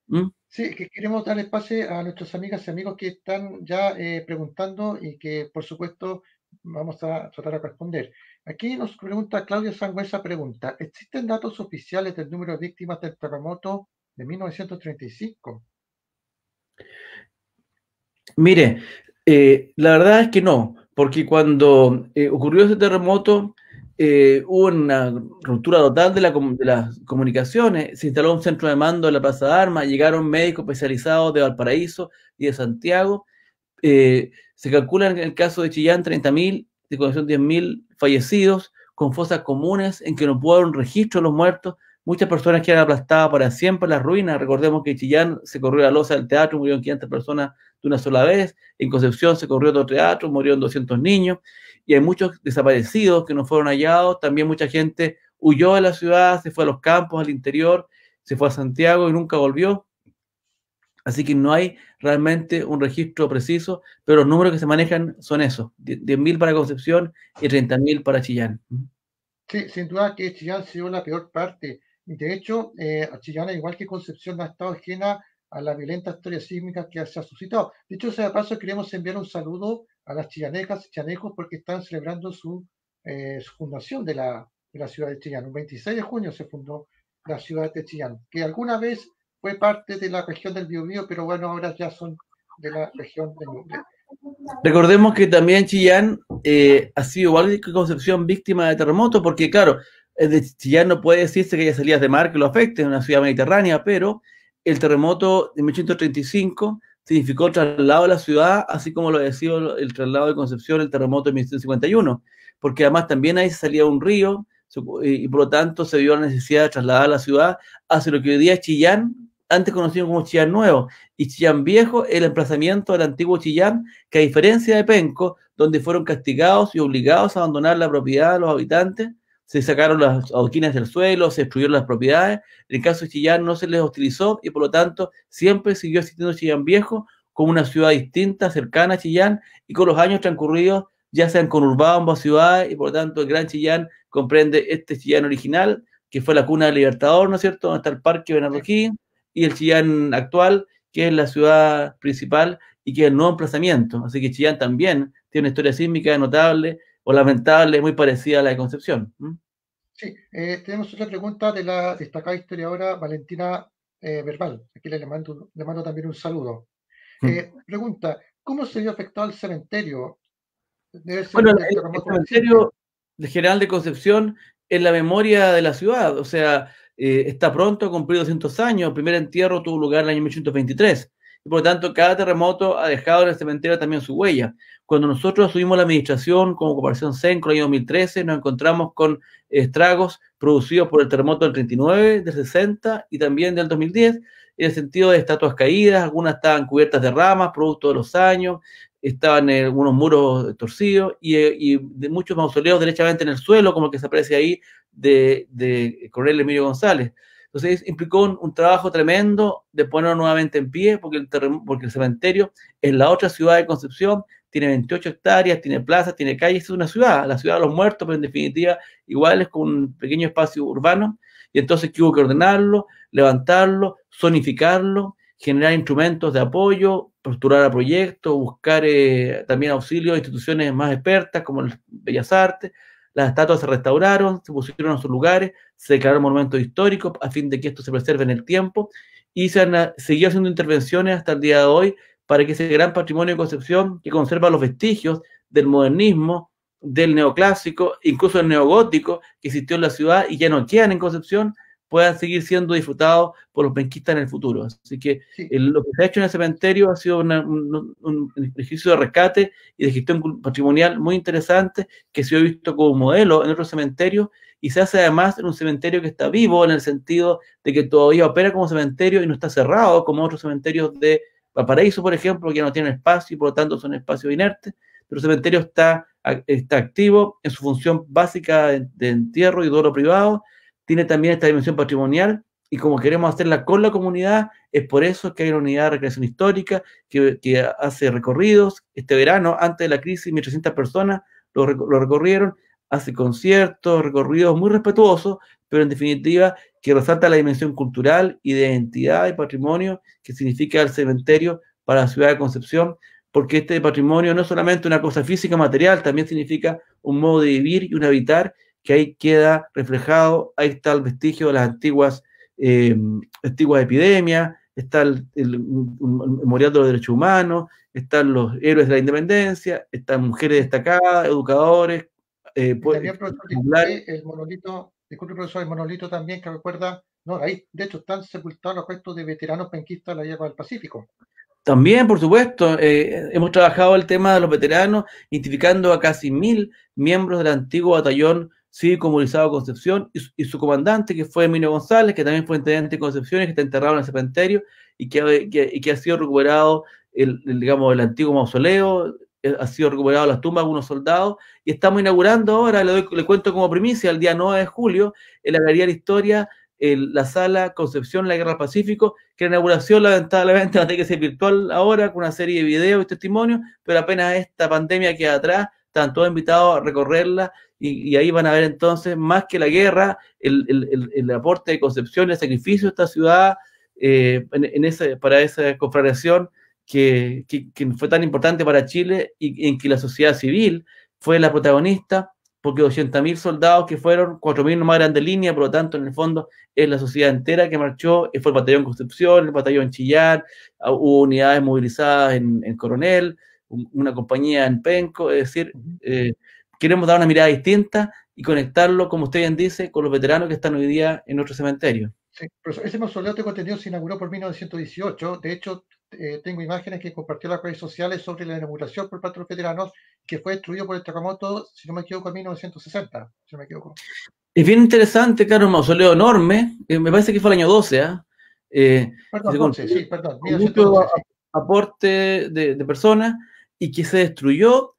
¿Mm? Sí, que queremos dar espacio a nuestras amigas y amigos que están ya eh, preguntando y que, por supuesto, vamos a tratar de responder. Aquí nos pregunta Claudio Sangüesa, pregunta, ¿existen datos oficiales del número de víctimas del terremoto de 1935? Mire, eh, la verdad es que no, porque cuando eh, ocurrió ese terremoto eh, hubo una ruptura total de, las comunicaciones, se instaló un centro de mando en la Plaza de Armas, llegaron médicos especializados de Valparaíso y de Santiago, se calcula en el caso de Chillán 30.000, de conexión 10.000 fallecidos, con fosas comunes en que no pudo haber un registro de los muertos, Muchas personas quedan aplastadas para siempre en las ruinas. Recordemos que Chillán se corrió la losa del teatro, murieron 500 personas de una sola vez. En Concepción se corrió otro teatro, murieron 200 niños. Y hay muchos desaparecidos que no fueron hallados. También mucha gente huyó de la ciudad, se fue a los campos, al interior, se fue a Santiago y nunca volvió. Así que no hay realmente un registro preciso, pero los números que se manejan son esos, 10.000 para Concepción y 30.000 para Chillán. Sí, sin duda que Chillán ha sido la peor parte de hecho, eh, igual que Concepción, ha estado ajena a la violenta historia sísmica que se ha suscitado. De hecho, de paso, queremos enviar un saludo a las chillanecas y porque están celebrando su, eh, fundación de la, ciudad de Chillán. El 26 de junio se fundó la ciudad de Chillán, que alguna vez fue parte de la región del Biobío, pero bueno, ahora ya son de la región del Biobío. Recordemos que también Chillán eh, ha sido igual que Concepción víctima de terremotos, porque claro, de Chillán no puede decirse que haya salidas de mar que lo afecten en una ciudad mediterránea, pero el terremoto de 1835 significó el traslado de la ciudad, así como lo decía el traslado de Concepción, el terremoto de 1851, porque además también ahí salía un río y por lo tanto se vio la necesidad de trasladar la ciudad hacia lo que hoy día es Chillán, antes conocido como Chillán Nuevo, y Chillán Viejo, el emplazamiento del antiguo Chillán, que a diferencia de Penco, donde fueron castigados y obligados a abandonar la propiedad de los habitantes, se sacaron las alquinas del suelo, se destruyeron las propiedades. En el caso de Chillán no se les hostilizó y por lo tanto siempre siguió existiendo Chillán Viejo como una ciudad distinta, cercana a Chillán y con los años transcurridos ya se han conurbado ambas ciudades y por lo tanto el Gran Chillán comprende este Chillán original, que fue la cuna del Libertador, ¿no es cierto?, donde está el Parque Bernardo y el Chillán actual, que es la ciudad principal y que es el nuevo emplazamiento. Así que Chillán también tiene una historia sísmica notable lamentable, muy parecida a la de Concepción. Sí, eh, tenemos otra pregunta de la destacada historiadora Valentina eh, Verbal. Aquí le mando, le mando también un saludo. Mm. Eh, pregunta, ¿cómo se vio afectado el cementerio? el, cementerio de general de Concepción en la memoria de la ciudad, o sea, está pronto a cumplir 200 años, el primer entierro tuvo lugar en el año 1823, por lo tanto cada terremoto ha dejado en el cementerio también su huella cuando nosotros asumimos la administración como ocupación CENCRO en el año 2013, nos encontramos con estragos producidos por el terremoto del 39, del 60 y también del 2010, en el sentido de estatuas caídas, algunas estaban cubiertas de ramas, producto de los años, estaban en eh, algunos muros torcidos eh, y, de muchos mausoleos derechamente en el suelo, como el que se aprecia ahí de, Coronel Emilio González. Entonces implicó un, trabajo tremendo de ponerlo nuevamente en pie, porque el, porque el cementerio en la otra ciudad de Concepción tiene 28 hectáreas, tiene plazas, tiene calles, es una ciudad, la ciudad de los muertos, pero en definitiva igual es con un pequeño espacio urbano, y entonces tuvo hubo que ordenarlo, levantarlo, zonificarlo, generar instrumentos de apoyo, postular a proyectos, buscar eh, también auxilio a instituciones más expertas como Bellas Artes, las estatuas se restauraron, se pusieron en sus lugares, se declararon monumentos históricos a fin de que esto se preserve en el tiempo y se han eh, seguido haciendo intervenciones hasta el día de hoy para que ese gran patrimonio de Concepción, que conserva los vestigios del modernismo, del neoclásico, incluso del neogótico que existió en la ciudad y ya no quedan en Concepción, puedan seguir siendo disfrutados por los penquistas en el futuro. Así que eh, lo que se ha hecho en el cementerio ha sido un, un, ejercicio de rescate y de gestión patrimonial muy interesante que se ha visto como modelo en otros cementerios y se hace además en un cementerio que está vivo en el sentido de que todavía opera como cementerio y no está cerrado como otros cementerios de Paraíso, por ejemplo, ya no tiene espacio y por lo tanto son espacio inerte, pero el cementerio está, está activo en su función básica de, entierro y duelo privado, tiene también esta dimensión patrimonial y como queremos hacerla con la comunidad, es por eso que hay una unidad de recreación histórica que, hace recorridos. Este verano, antes de la crisis, 1.300 personas lo recorrieron, hace conciertos, recorridos muy respetuosos, pero en definitiva que resalta la dimensión cultural y de identidad y patrimonio que significa el cementerio para la ciudad de Concepción, porque este patrimonio no es solamente una cosa física material, también significa un modo de vivir y un habitar que ahí queda reflejado, ahí está el vestigio de las antiguas, eh, antiguas epidemias, está el, memorial de los derechos humanos, están los héroes de la independencia, están mujeres destacadas, educadores. Eh, el monolito Disculpe, profesor, hay monolito también que recuerda. No, ahí, de hecho, están sepultados los restos de veteranos penquistas de la guerra del Pacífico. También, por supuesto, eh, hemos trabajado el tema de los veteranos, identificando a casi mil miembros del antiguo batallón civil comunizado Concepción y su, comandante, que fue Emilio González, que también fue intendente de Concepción, que está enterrado en el cementerio y que, que, y que ha sido recuperado el, digamos, el antiguo mausoleo eh, ha sido recuperado las tumbas de algunos soldados, y estamos inaugurando ahora, le, cuento como primicia, el día 9 de julio, en la Galería de Historia, la sala Concepción, la Guerra Pacífico, que la inauguración lamentablemente va a tener que ser virtual ahora, con una serie de videos y testimonios, pero apenas esta pandemia queda atrás, están todos invitados a recorrerla y, ahí van a ver entonces, más que la guerra, el, aporte de Concepción, el sacrificio de esta ciudad eh, en, ese, para esa confederación que, fue tan importante para Chile y en que la sociedad civil fue la protagonista, porque 200.000 soldados que fueron, 4.000 nomás más de línea, por lo tanto, en el fondo, es la sociedad entera que marchó, eh, fue el batallón Concepción, el batallón Chillar, ah, hubo unidades movilizadas en, Coronel, una compañía en Penco, es decir, eh, queremos dar una mirada distinta y conectarlo, como usted bien dice, con los veteranos que están hoy día en nuestro cementerio. Sí, pero ese mausoleo de contenido se inauguró por 1918, de hecho eh, tengo imágenes que compartió las redes sociales sobre la inauguración por parte de los veteranos que fue destruido por el terremoto, si no me equivoco, en 1960, si no me equivoco. Es bien interesante, claro, un mausoleo enorme, eh, me parece que fue el año 12, ¿ah? eh, perdón, sí, perdón. aporte de, de personas y que se destruyó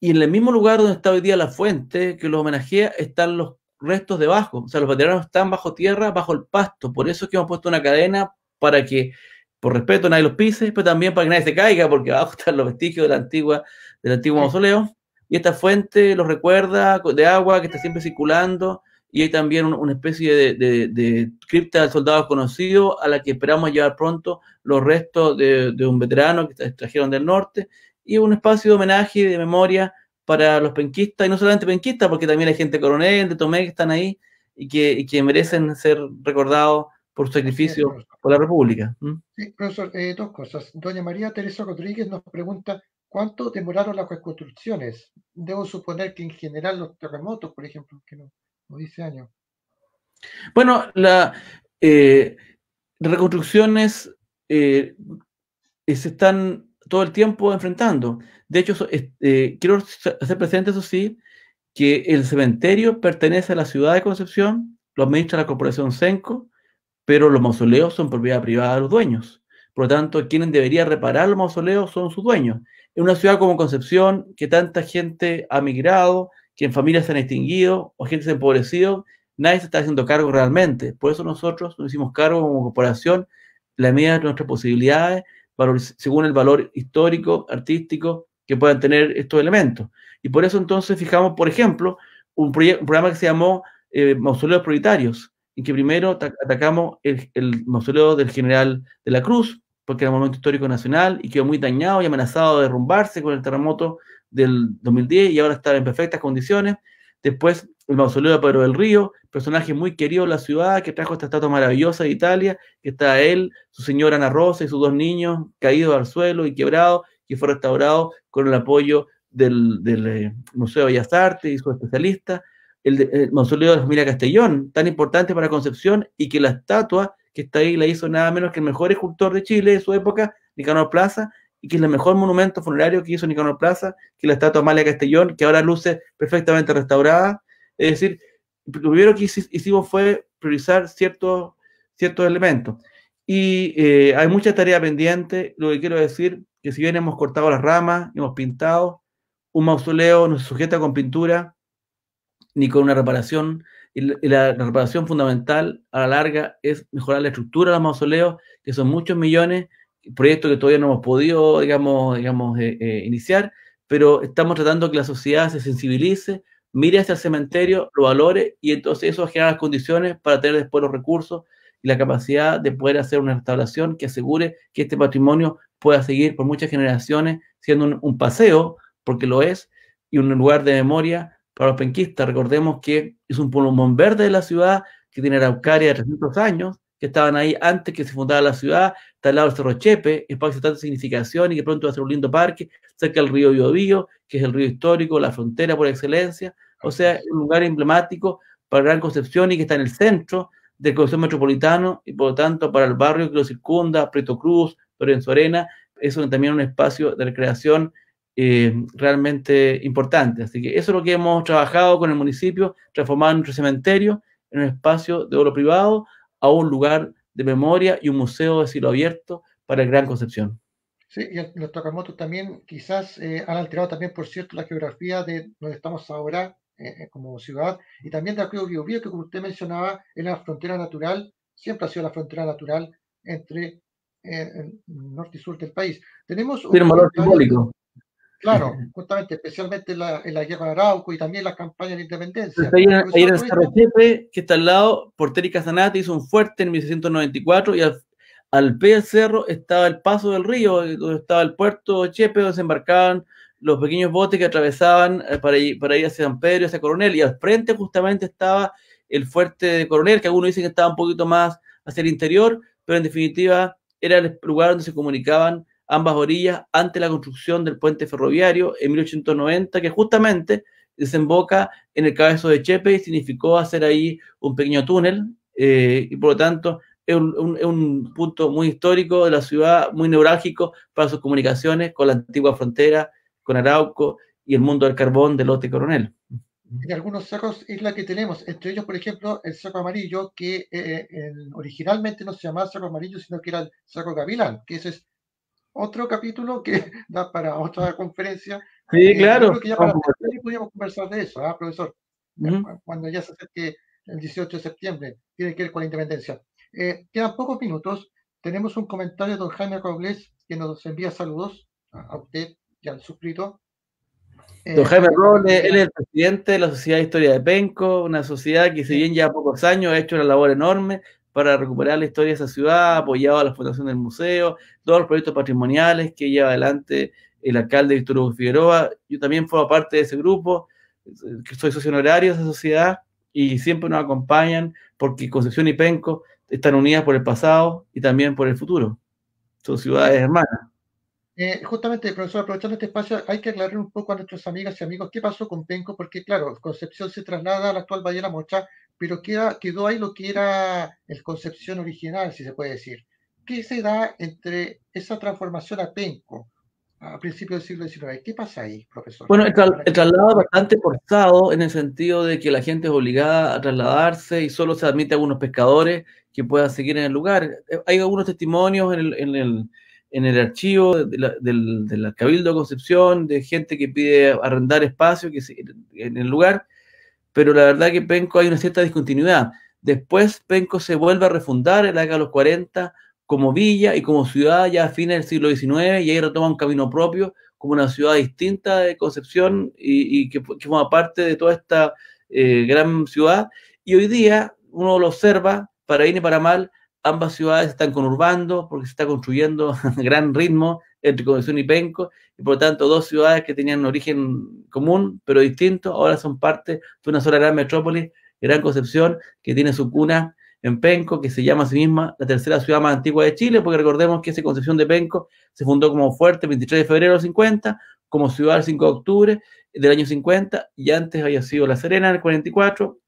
y en el mismo lugar donde está hoy día la fuente que los homenajea están los restos debajo, o sea, los veteranos están bajo tierra, bajo el pasto, por eso es que hemos puesto una cadena para que por respeto, nadie los pise, pero también para que nadie se caiga, porque abajo están los vestigios de la antigua, del antiguo mausoleo. Y esta fuente los recuerda de agua que está siempre circulando. Y hay también una especie de, cripta de soldados conocidos a la que esperamos llevar pronto los restos de, un veterano que trajeron del norte. Y un espacio de homenaje y de memoria para los penquistas, y no solamente penquistas, porque también hay gente coronel, de Tomé que están ahí y que merecen ser recordados por sacrificio por la República. Sí, profesor, eh, dos cosas. Doña María Teresa Rodríguez nos pregunta cuánto demoraron las reconstrucciones. Debo suponer que en general los terremotos, por ejemplo, que no, dice año. Bueno, las eh, reconstrucciones eh, se están todo el tiempo enfrentando. De hecho, quiero hacer presente, eso sí, que el cementerio pertenece a la ciudad de Concepción, lo administra la Corporación Senco, pero los mausoleos son propiedad privada de los dueños. Por lo tanto, quienes deberían reparar los mausoleos son sus dueños. En una ciudad como Concepción, que tanta gente ha migrado, que en familias se han extinguido o gente se ha empobrecido, nadie se está haciendo cargo realmente. Por eso nosotros nos hicimos cargo como corporación, la medida de nuestras posibilidades, según el valor histórico, artístico que puedan tener estos elementos. Y por eso entonces fijamos, por ejemplo, un, programa que se llamó eh, Mausoleos Prioritarios, en que primero atacamos el, mausoleo del general de la Cruz, porque era un momento histórico nacional y quedó muy dañado y amenazado de derrumbarse con el terremoto del 2010 y ahora está en perfectas condiciones. Después el mausoleo de Pedro del Río, personaje muy querido de la ciudad, que trajo esta estatua maravillosa de Italia, que está él, su señora Ana Rosa y sus dos niños caídos al suelo y quebrados, que fue restaurado con el apoyo del, eh, Museo de Bellas Artes y sus especialistas el, mausoleo de mira Castellón, tan importante para Concepción, y que la estatua que está ahí la hizo nada menos que el mejor escultor de Chile de su época, Nicanor Plaza, y que es el mejor monumento funerario que hizo Nicanor Plaza, que la estatua Amalia Castellón, que ahora luce perfectamente restaurada. Es decir, lo primero que hicimos fue priorizar ciertos, ciertos elementos. Y eh, hay mucha tarea pendiente, lo que quiero decir, que si bien hemos cortado las ramas, hemos pintado, un mausoleo nos sujeta con pintura, ni con una reparación. Y la, reparación fundamental a la larga es mejorar la estructura de los mausoleos, que son muchos millones, proyectos que todavía no hemos podido, digamos, digamos eh, eh, iniciar, pero estamos tratando que la sociedad se sensibilice, mire hacia el cementerio, lo valore y entonces eso genera las condiciones para tener después los recursos y la capacidad de poder hacer una restauración que asegure que este patrimonio pueda seguir por muchas generaciones siendo un paseo, porque lo es, y un lugar de memoria para los penquistas. Recordemos que es un pulmón verde de la ciudad que tiene araucaria de 300 años, que estaban ahí antes que se fundara la ciudad, está al lado del Cerro Chepe, espacio de tanta significación y que pronto va a ser un lindo parque, cerca del río Biobío, que es el río histórico, la frontera por excelencia, o sea, un lugar emblemático para Gran Concepción y que está en el centro del Concepción Metropolitano y por lo tanto para el barrio que lo circunda, Preto Cruz, Lorenzo Arena, es también un espacio de recreación eh, realmente importante. Así que eso es lo que hemos trabajado con el municipio, transformar nuestro cementerio en un espacio de oro privado a un lugar de memoria y un museo de cielo abierto para el Gran Concepción. Sí, y los tocamotos también quizás eh, han alterado también, por cierto, la geografía de donde estamos ahora eh, como ciudad y también de Acuerdo Bio que como usted mencionaba, es la frontera natural, siempre ha sido la frontera natural entre el norte y sur del país. Tenemos un, Tiene un valor simbólico. Claro, justamente, especialmente en la, guerra de Arauco y también las campañas de independencia. Ahí, en el Cerro Chepe, que está al lado, Porteri Casanate hizo un fuerte en 1694 y al, pie del cerro estaba el paso del río, eh, donde estaba el puerto Chepe, donde se embarcaban los pequeños botes que atravesaban eh, para ir, para ir hacia San Pedro y hacia Coronel, y al frente justamente estaba el fuerte de Coronel, que algunos dicen que estaba un poquito más hacia el interior, pero en definitiva era el lugar donde se comunicaban ambas orillas ante la construcción del puente ferroviario en 1890, que justamente desemboca en el cabezo de Chepe y significó hacer ahí un pequeño túnel eh, y por lo tanto es un, punto muy histórico de la ciudad, muy neurálgico para sus comunicaciones con la antigua frontera, con Arauco y el mundo del carbón del Lote Coronel. En algunos cerros la que tenemos, entre ellos, por ejemplo, el Cerro Amarillo, que eh, eh, originalmente no se llamaba Cerro Amarillo, sino que era el Cerro Gavilán, que es es otro capítulo que da para otra conferencia. Sí, eh, claro. que podríamos conversar de eso, ¿ah, profesor? Cuando ya se acerque el 18 de septiembre, tiene que ver con la independencia. Eh, quedan pocos minutos. Tenemos un comentario de don Jaime Robles que nos envía saludos a usted y al suscrito. Eh, don Jaime Robles, él es el presidente de la Sociedad de Historia de Penco, una sociedad que, si bien ya pocos años ha hecho una labor enorme, para recuperar la historia de esa ciudad, apoyado a la fundación del museo, todos los proyectos patrimoniales que lleva adelante el alcalde Víctor Hugo Figueroa. Yo también formo parte de ese grupo, que soy socio honorario de esa sociedad y siempre nos acompañan porque Concepción y Penco están unidas por el pasado y también por el futuro. Son ciudades hermanas. Eh, justamente, profesor, aprovechando este espacio, hay que aclarar un poco a nuestros amigas y amigos qué pasó con Penco, porque claro, Concepción se traslada a la actual Bahía de la Mocha, pero quedó ahí lo que era el concepción original, si se puede decir. ¿Qué se da entre esa transformación a penco a principios del siglo XIX? ¿Qué pasa ahí, profesor? Bueno, el, traslado es bastante forzado en el sentido de que la gente es obligada a trasladarse y solo se admite a algunos pescadores que puedan seguir en el lugar. Eh, hay algunos testimonios en el, en el, en el archivo de la, del, Cabildo Concepción de gente que pide arrendar espacio que en el lugar pero la verdad que Penco hay una cierta discontinuidad. Después Penco se vuelve a refundar en la década de los 40 como villa y como ciudad ya a fines del siglo XIX y ahí retoma un camino propio como una ciudad distinta de Concepción y, que, forma parte de toda esta eh, gran ciudad. Y hoy día uno lo observa, para bien y para mal, ambas ciudades están conurbando porque se está construyendo a gran ritmo entre Concepción y Penco, y por lo tanto dos ciudades que tenían un origen común, pero distinto, ahora son parte de una sola gran metrópolis, Gran Concepción, que tiene su cuna en Penco, que se llama a sí misma la tercera ciudad más antigua de Chile, porque recordemos que esa Concepción de Penco se fundó como fuerte el 23 de febrero del 50, como ciudad el 5 de octubre del año 50, y antes había sido La Serena en el 44,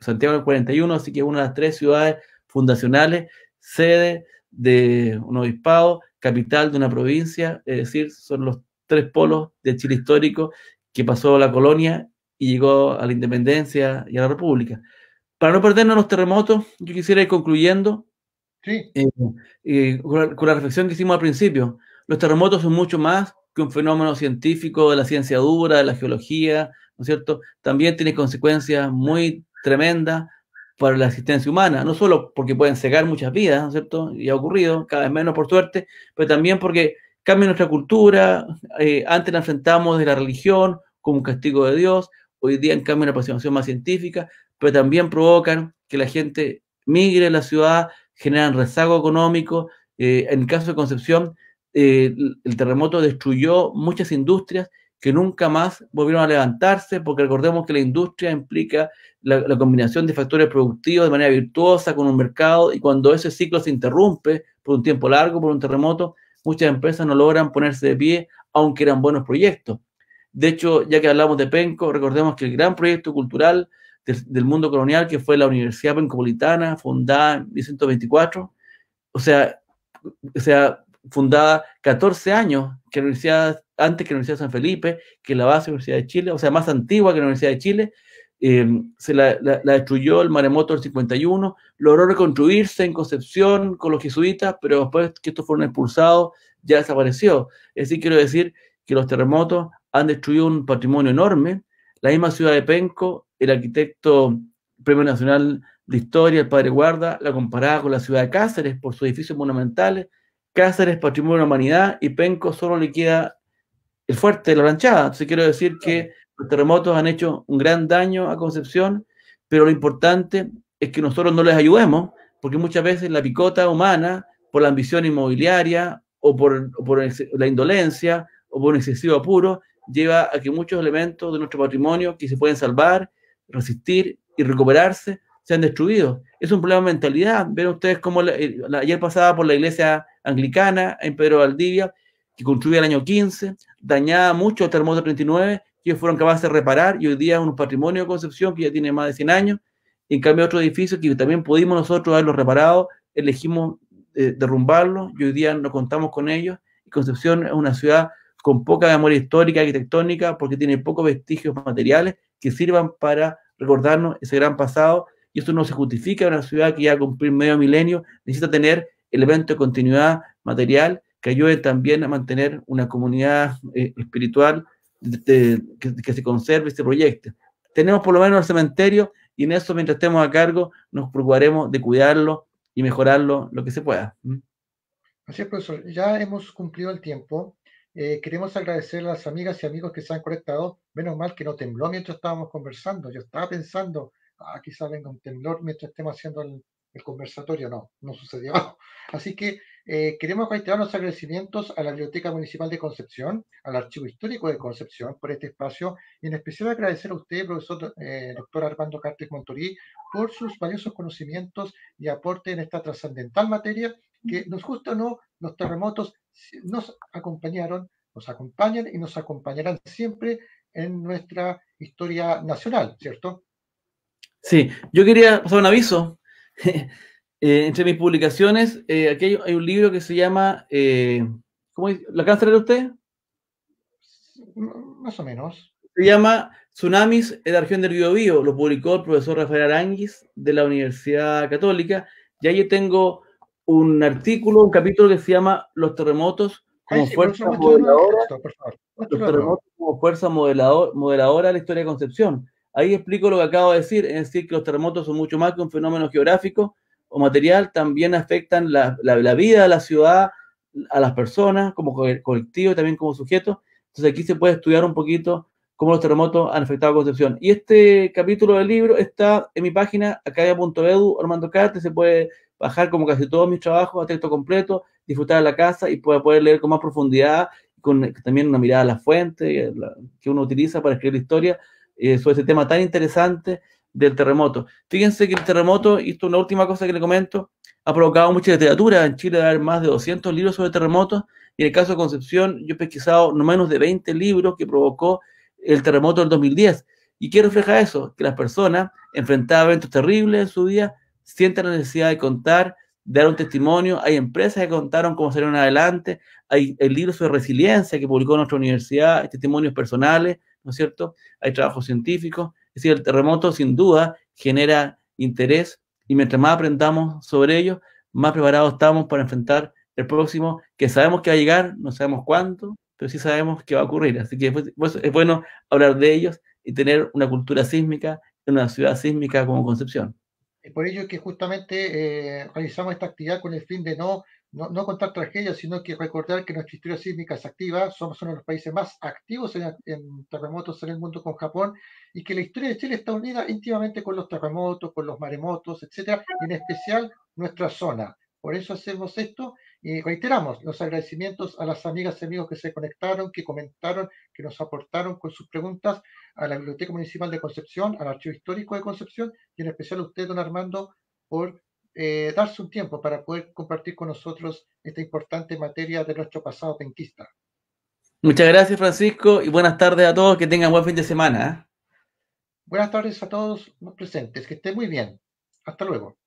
Santiago en el 41, así que es una de las tres ciudades fundacionales, sede de un obispado capital de una provincia, es decir, son los tres polos de Chile histórico que pasó a la colonia y llegó a la independencia y a la república. Para no perdernos los terremotos, yo quisiera ir concluyendo eh, eh, con, la, con, la, reflexión que hicimos al principio. Los terremotos son mucho más que un fenómeno científico de la ciencia dura, de la geología, ¿no es cierto? También tiene consecuencias muy tremendas para la existencia humana, no solo porque pueden cegar muchas vidas, ¿no es cierto? Y ha ocurrido, cada vez menos por suerte, pero también porque cambia nuestra cultura, eh, antes la enfrentamos de la religión como un castigo de Dios, hoy día en cambio una aproximación más científica, pero también provocan que la gente migre a la ciudad, generan rezago económico, eh, en el caso de Concepción, eh, el terremoto destruyó muchas industrias que nunca más volvieron a levantarse, porque recordemos que la industria implica la, combinación de factores productivos de manera virtuosa con un mercado y cuando ese ciclo se interrumpe por un tiempo largo, por un terremoto, muchas empresas no logran ponerse de pie, aunque eran buenos proyectos. De hecho, ya que hablamos de Penco, recordemos que el gran proyecto cultural del, mundo colonial, que fue la Universidad Pencopolitana, fundada en 1924, o sea, o sea fundada 14 años que la universidad, antes que la Universidad de San Felipe, que la base de la Universidad de Chile, o sea, más antigua que la Universidad de Chile, em, se la, la, destruyó el maremoto del 51, logró reconstruirse en Concepción con los jesuitas, pero después que estos fueron expulsados, ya desapareció. Es decir, quiero decir que los terremotos han destruido un patrimonio enorme. La misma ciudad de Penco, el arquitecto Premio Nacional de Historia, el Padre Guarda, la comparaba con la ciudad de Cáceres por sus edificios monumentales, Cáceres, Patrimonio de la Humanidad y Penco solo le queda el fuerte, la lanchada. Entonces quiero decir que los terremotos han hecho un gran daño a Concepción, pero lo importante es que nosotros no les ayudemos, porque muchas veces la picota humana, por la ambición inmobiliaria o por, la indolencia o por un excesivo apuro, lleva a que muchos elementos de nuestro patrimonio que se pueden salvar, resistir y recuperarse sean destruidos. Es un problema de mentalidad. Ven ustedes cómo eh, ayer pasaba por la iglesia anglicana en Pedro Valdivia, que construyó el año 15, dañada mucho el terremoto 39, que fueron capaces de reparar y hoy día es un patrimonio de Concepción que ya tiene más de 100 años. en cambio, otro edificio que también pudimos nosotros haberlo reparado, elegimos eh, derrumbarlo y hoy día nos contamos con ellos. Y Concepción es una ciudad con poca memoria histórica, arquitectónica, porque tiene pocos vestigios materiales que sirvan para recordarnos ese gran pasado. Y esto no se justifica en una ciudad que ya cumplir medio milenio, necesita tener elemento de continuidad material que ayude también a mantener una comunidad eh, espiritual que, se conserve este proyecto. Tenemos por lo menos el cementerio y en eso, mientras estemos a cargo, nos preocuparemos de cuidarlo y mejorarlo lo que se pueda. ¿Mm? Así es, profesor. Ya hemos cumplido el tiempo. Eh, queremos agradecer a las amigas y amigos que se han conectado. Menos mal que no tembló mientras estábamos conversando. Yo estaba pensando, ah, quizás venga un temblor mientras estemos haciendo el, el conversatorio no, no sucedió. Así que eh, queremos reiterar los agradecimientos a la Biblioteca Municipal de Concepción, al Archivo Histórico de Concepción por este espacio y en especial agradecer a usted, profesor eh, doctor Armando Cartes Montorí, por sus valiosos conocimientos y aporte en esta trascendental materia que nos gusta o no, los terremotos nos acompañaron, nos acompañan y nos acompañarán siempre en nuestra historia nacional, ¿cierto? Sí, yo quería hacer un aviso Eh, entre mis publicaciones, eh, aquí hay, un libro que se llama, ¿La acaba de usted? Más o menos. Se llama Tsunamis en la región del Bío, lo publicó el profesor Rafael Aranguis de la Universidad Católica, y ahí tengo un artículo, un capítulo que se llama Los terremotos como fuerza modeladora. Los terremotos como fuerza modeladora de la historia de Concepción. Ahí explico lo que acabo de decir, es decir, que los terremotos son mucho más que un fenómeno geográfico o material, también afectan la, vida de la ciudad, a las personas como colectivo y también como sujeto. Entonces aquí se puede estudiar un poquito cómo los terremotos han afectado a Concepción. Y este capítulo del libro está en mi página acaya.edu, Armando Carte, se puede bajar como casi todos mis trabajos a texto completo, disfrutar de la casa y poder, leer con más profundidad, con también una mirada a la fuente que uno utiliza para escribir la historia eh, sobre ese tema tan interesante del terremoto. Fíjense que el terremoto, y esto es una última cosa que le comento, ha provocado mucha literatura. En Chile hay más de 200 libros sobre terremotos, y en el caso de Concepción, yo he pesquisado no menos de 20 libros que provocó el terremoto del 2010. ¿Y qué refleja eso? Que las personas enfrentadas a eventos terribles en su día sienten la necesidad de contar, de dar un testimonio. Hay empresas que contaron cómo salieron adelante. Hay el libro sobre resiliencia que publicó nuestra universidad, testimonios personales. ¿no es cierto? Hay trabajos científicos, es decir, el terremoto sin duda genera interés y mientras más aprendamos sobre ello, más preparados estamos para enfrentar el próximo que sabemos que va a llegar, no sabemos cuánto, pero sí sabemos que va a ocurrir. Así que pues, pues, es bueno hablar de ellos y tener una cultura sísmica en una ciudad sísmica como Concepción. Es por ello que justamente eh, realizamos esta actividad con el fin de no no, contar tragedias, sino que recordar que nuestra historia sísmica es activa, somos uno de los países más activos en, en, terremotos en el mundo con Japón, y que la historia de Chile está unida íntimamente con los terremotos, con los maremotos, etcétera, y en especial nuestra zona. Por eso hacemos esto y reiteramos los agradecimientos a las amigas y amigos que se conectaron, que comentaron, que nos aportaron con sus preguntas a la Biblioteca Municipal de Concepción, al Archivo Histórico de Concepción y en especial a usted, don Armando, por eh, darse un tiempo para poder compartir con nosotros esta importante materia de nuestro pasado penquista. Muchas gracias, Francisco, y buenas tardes a todos. Que tengan buen fin de semana. ¿eh? Buenas tardes a todos los presentes. Que estén muy bien. Hasta luego.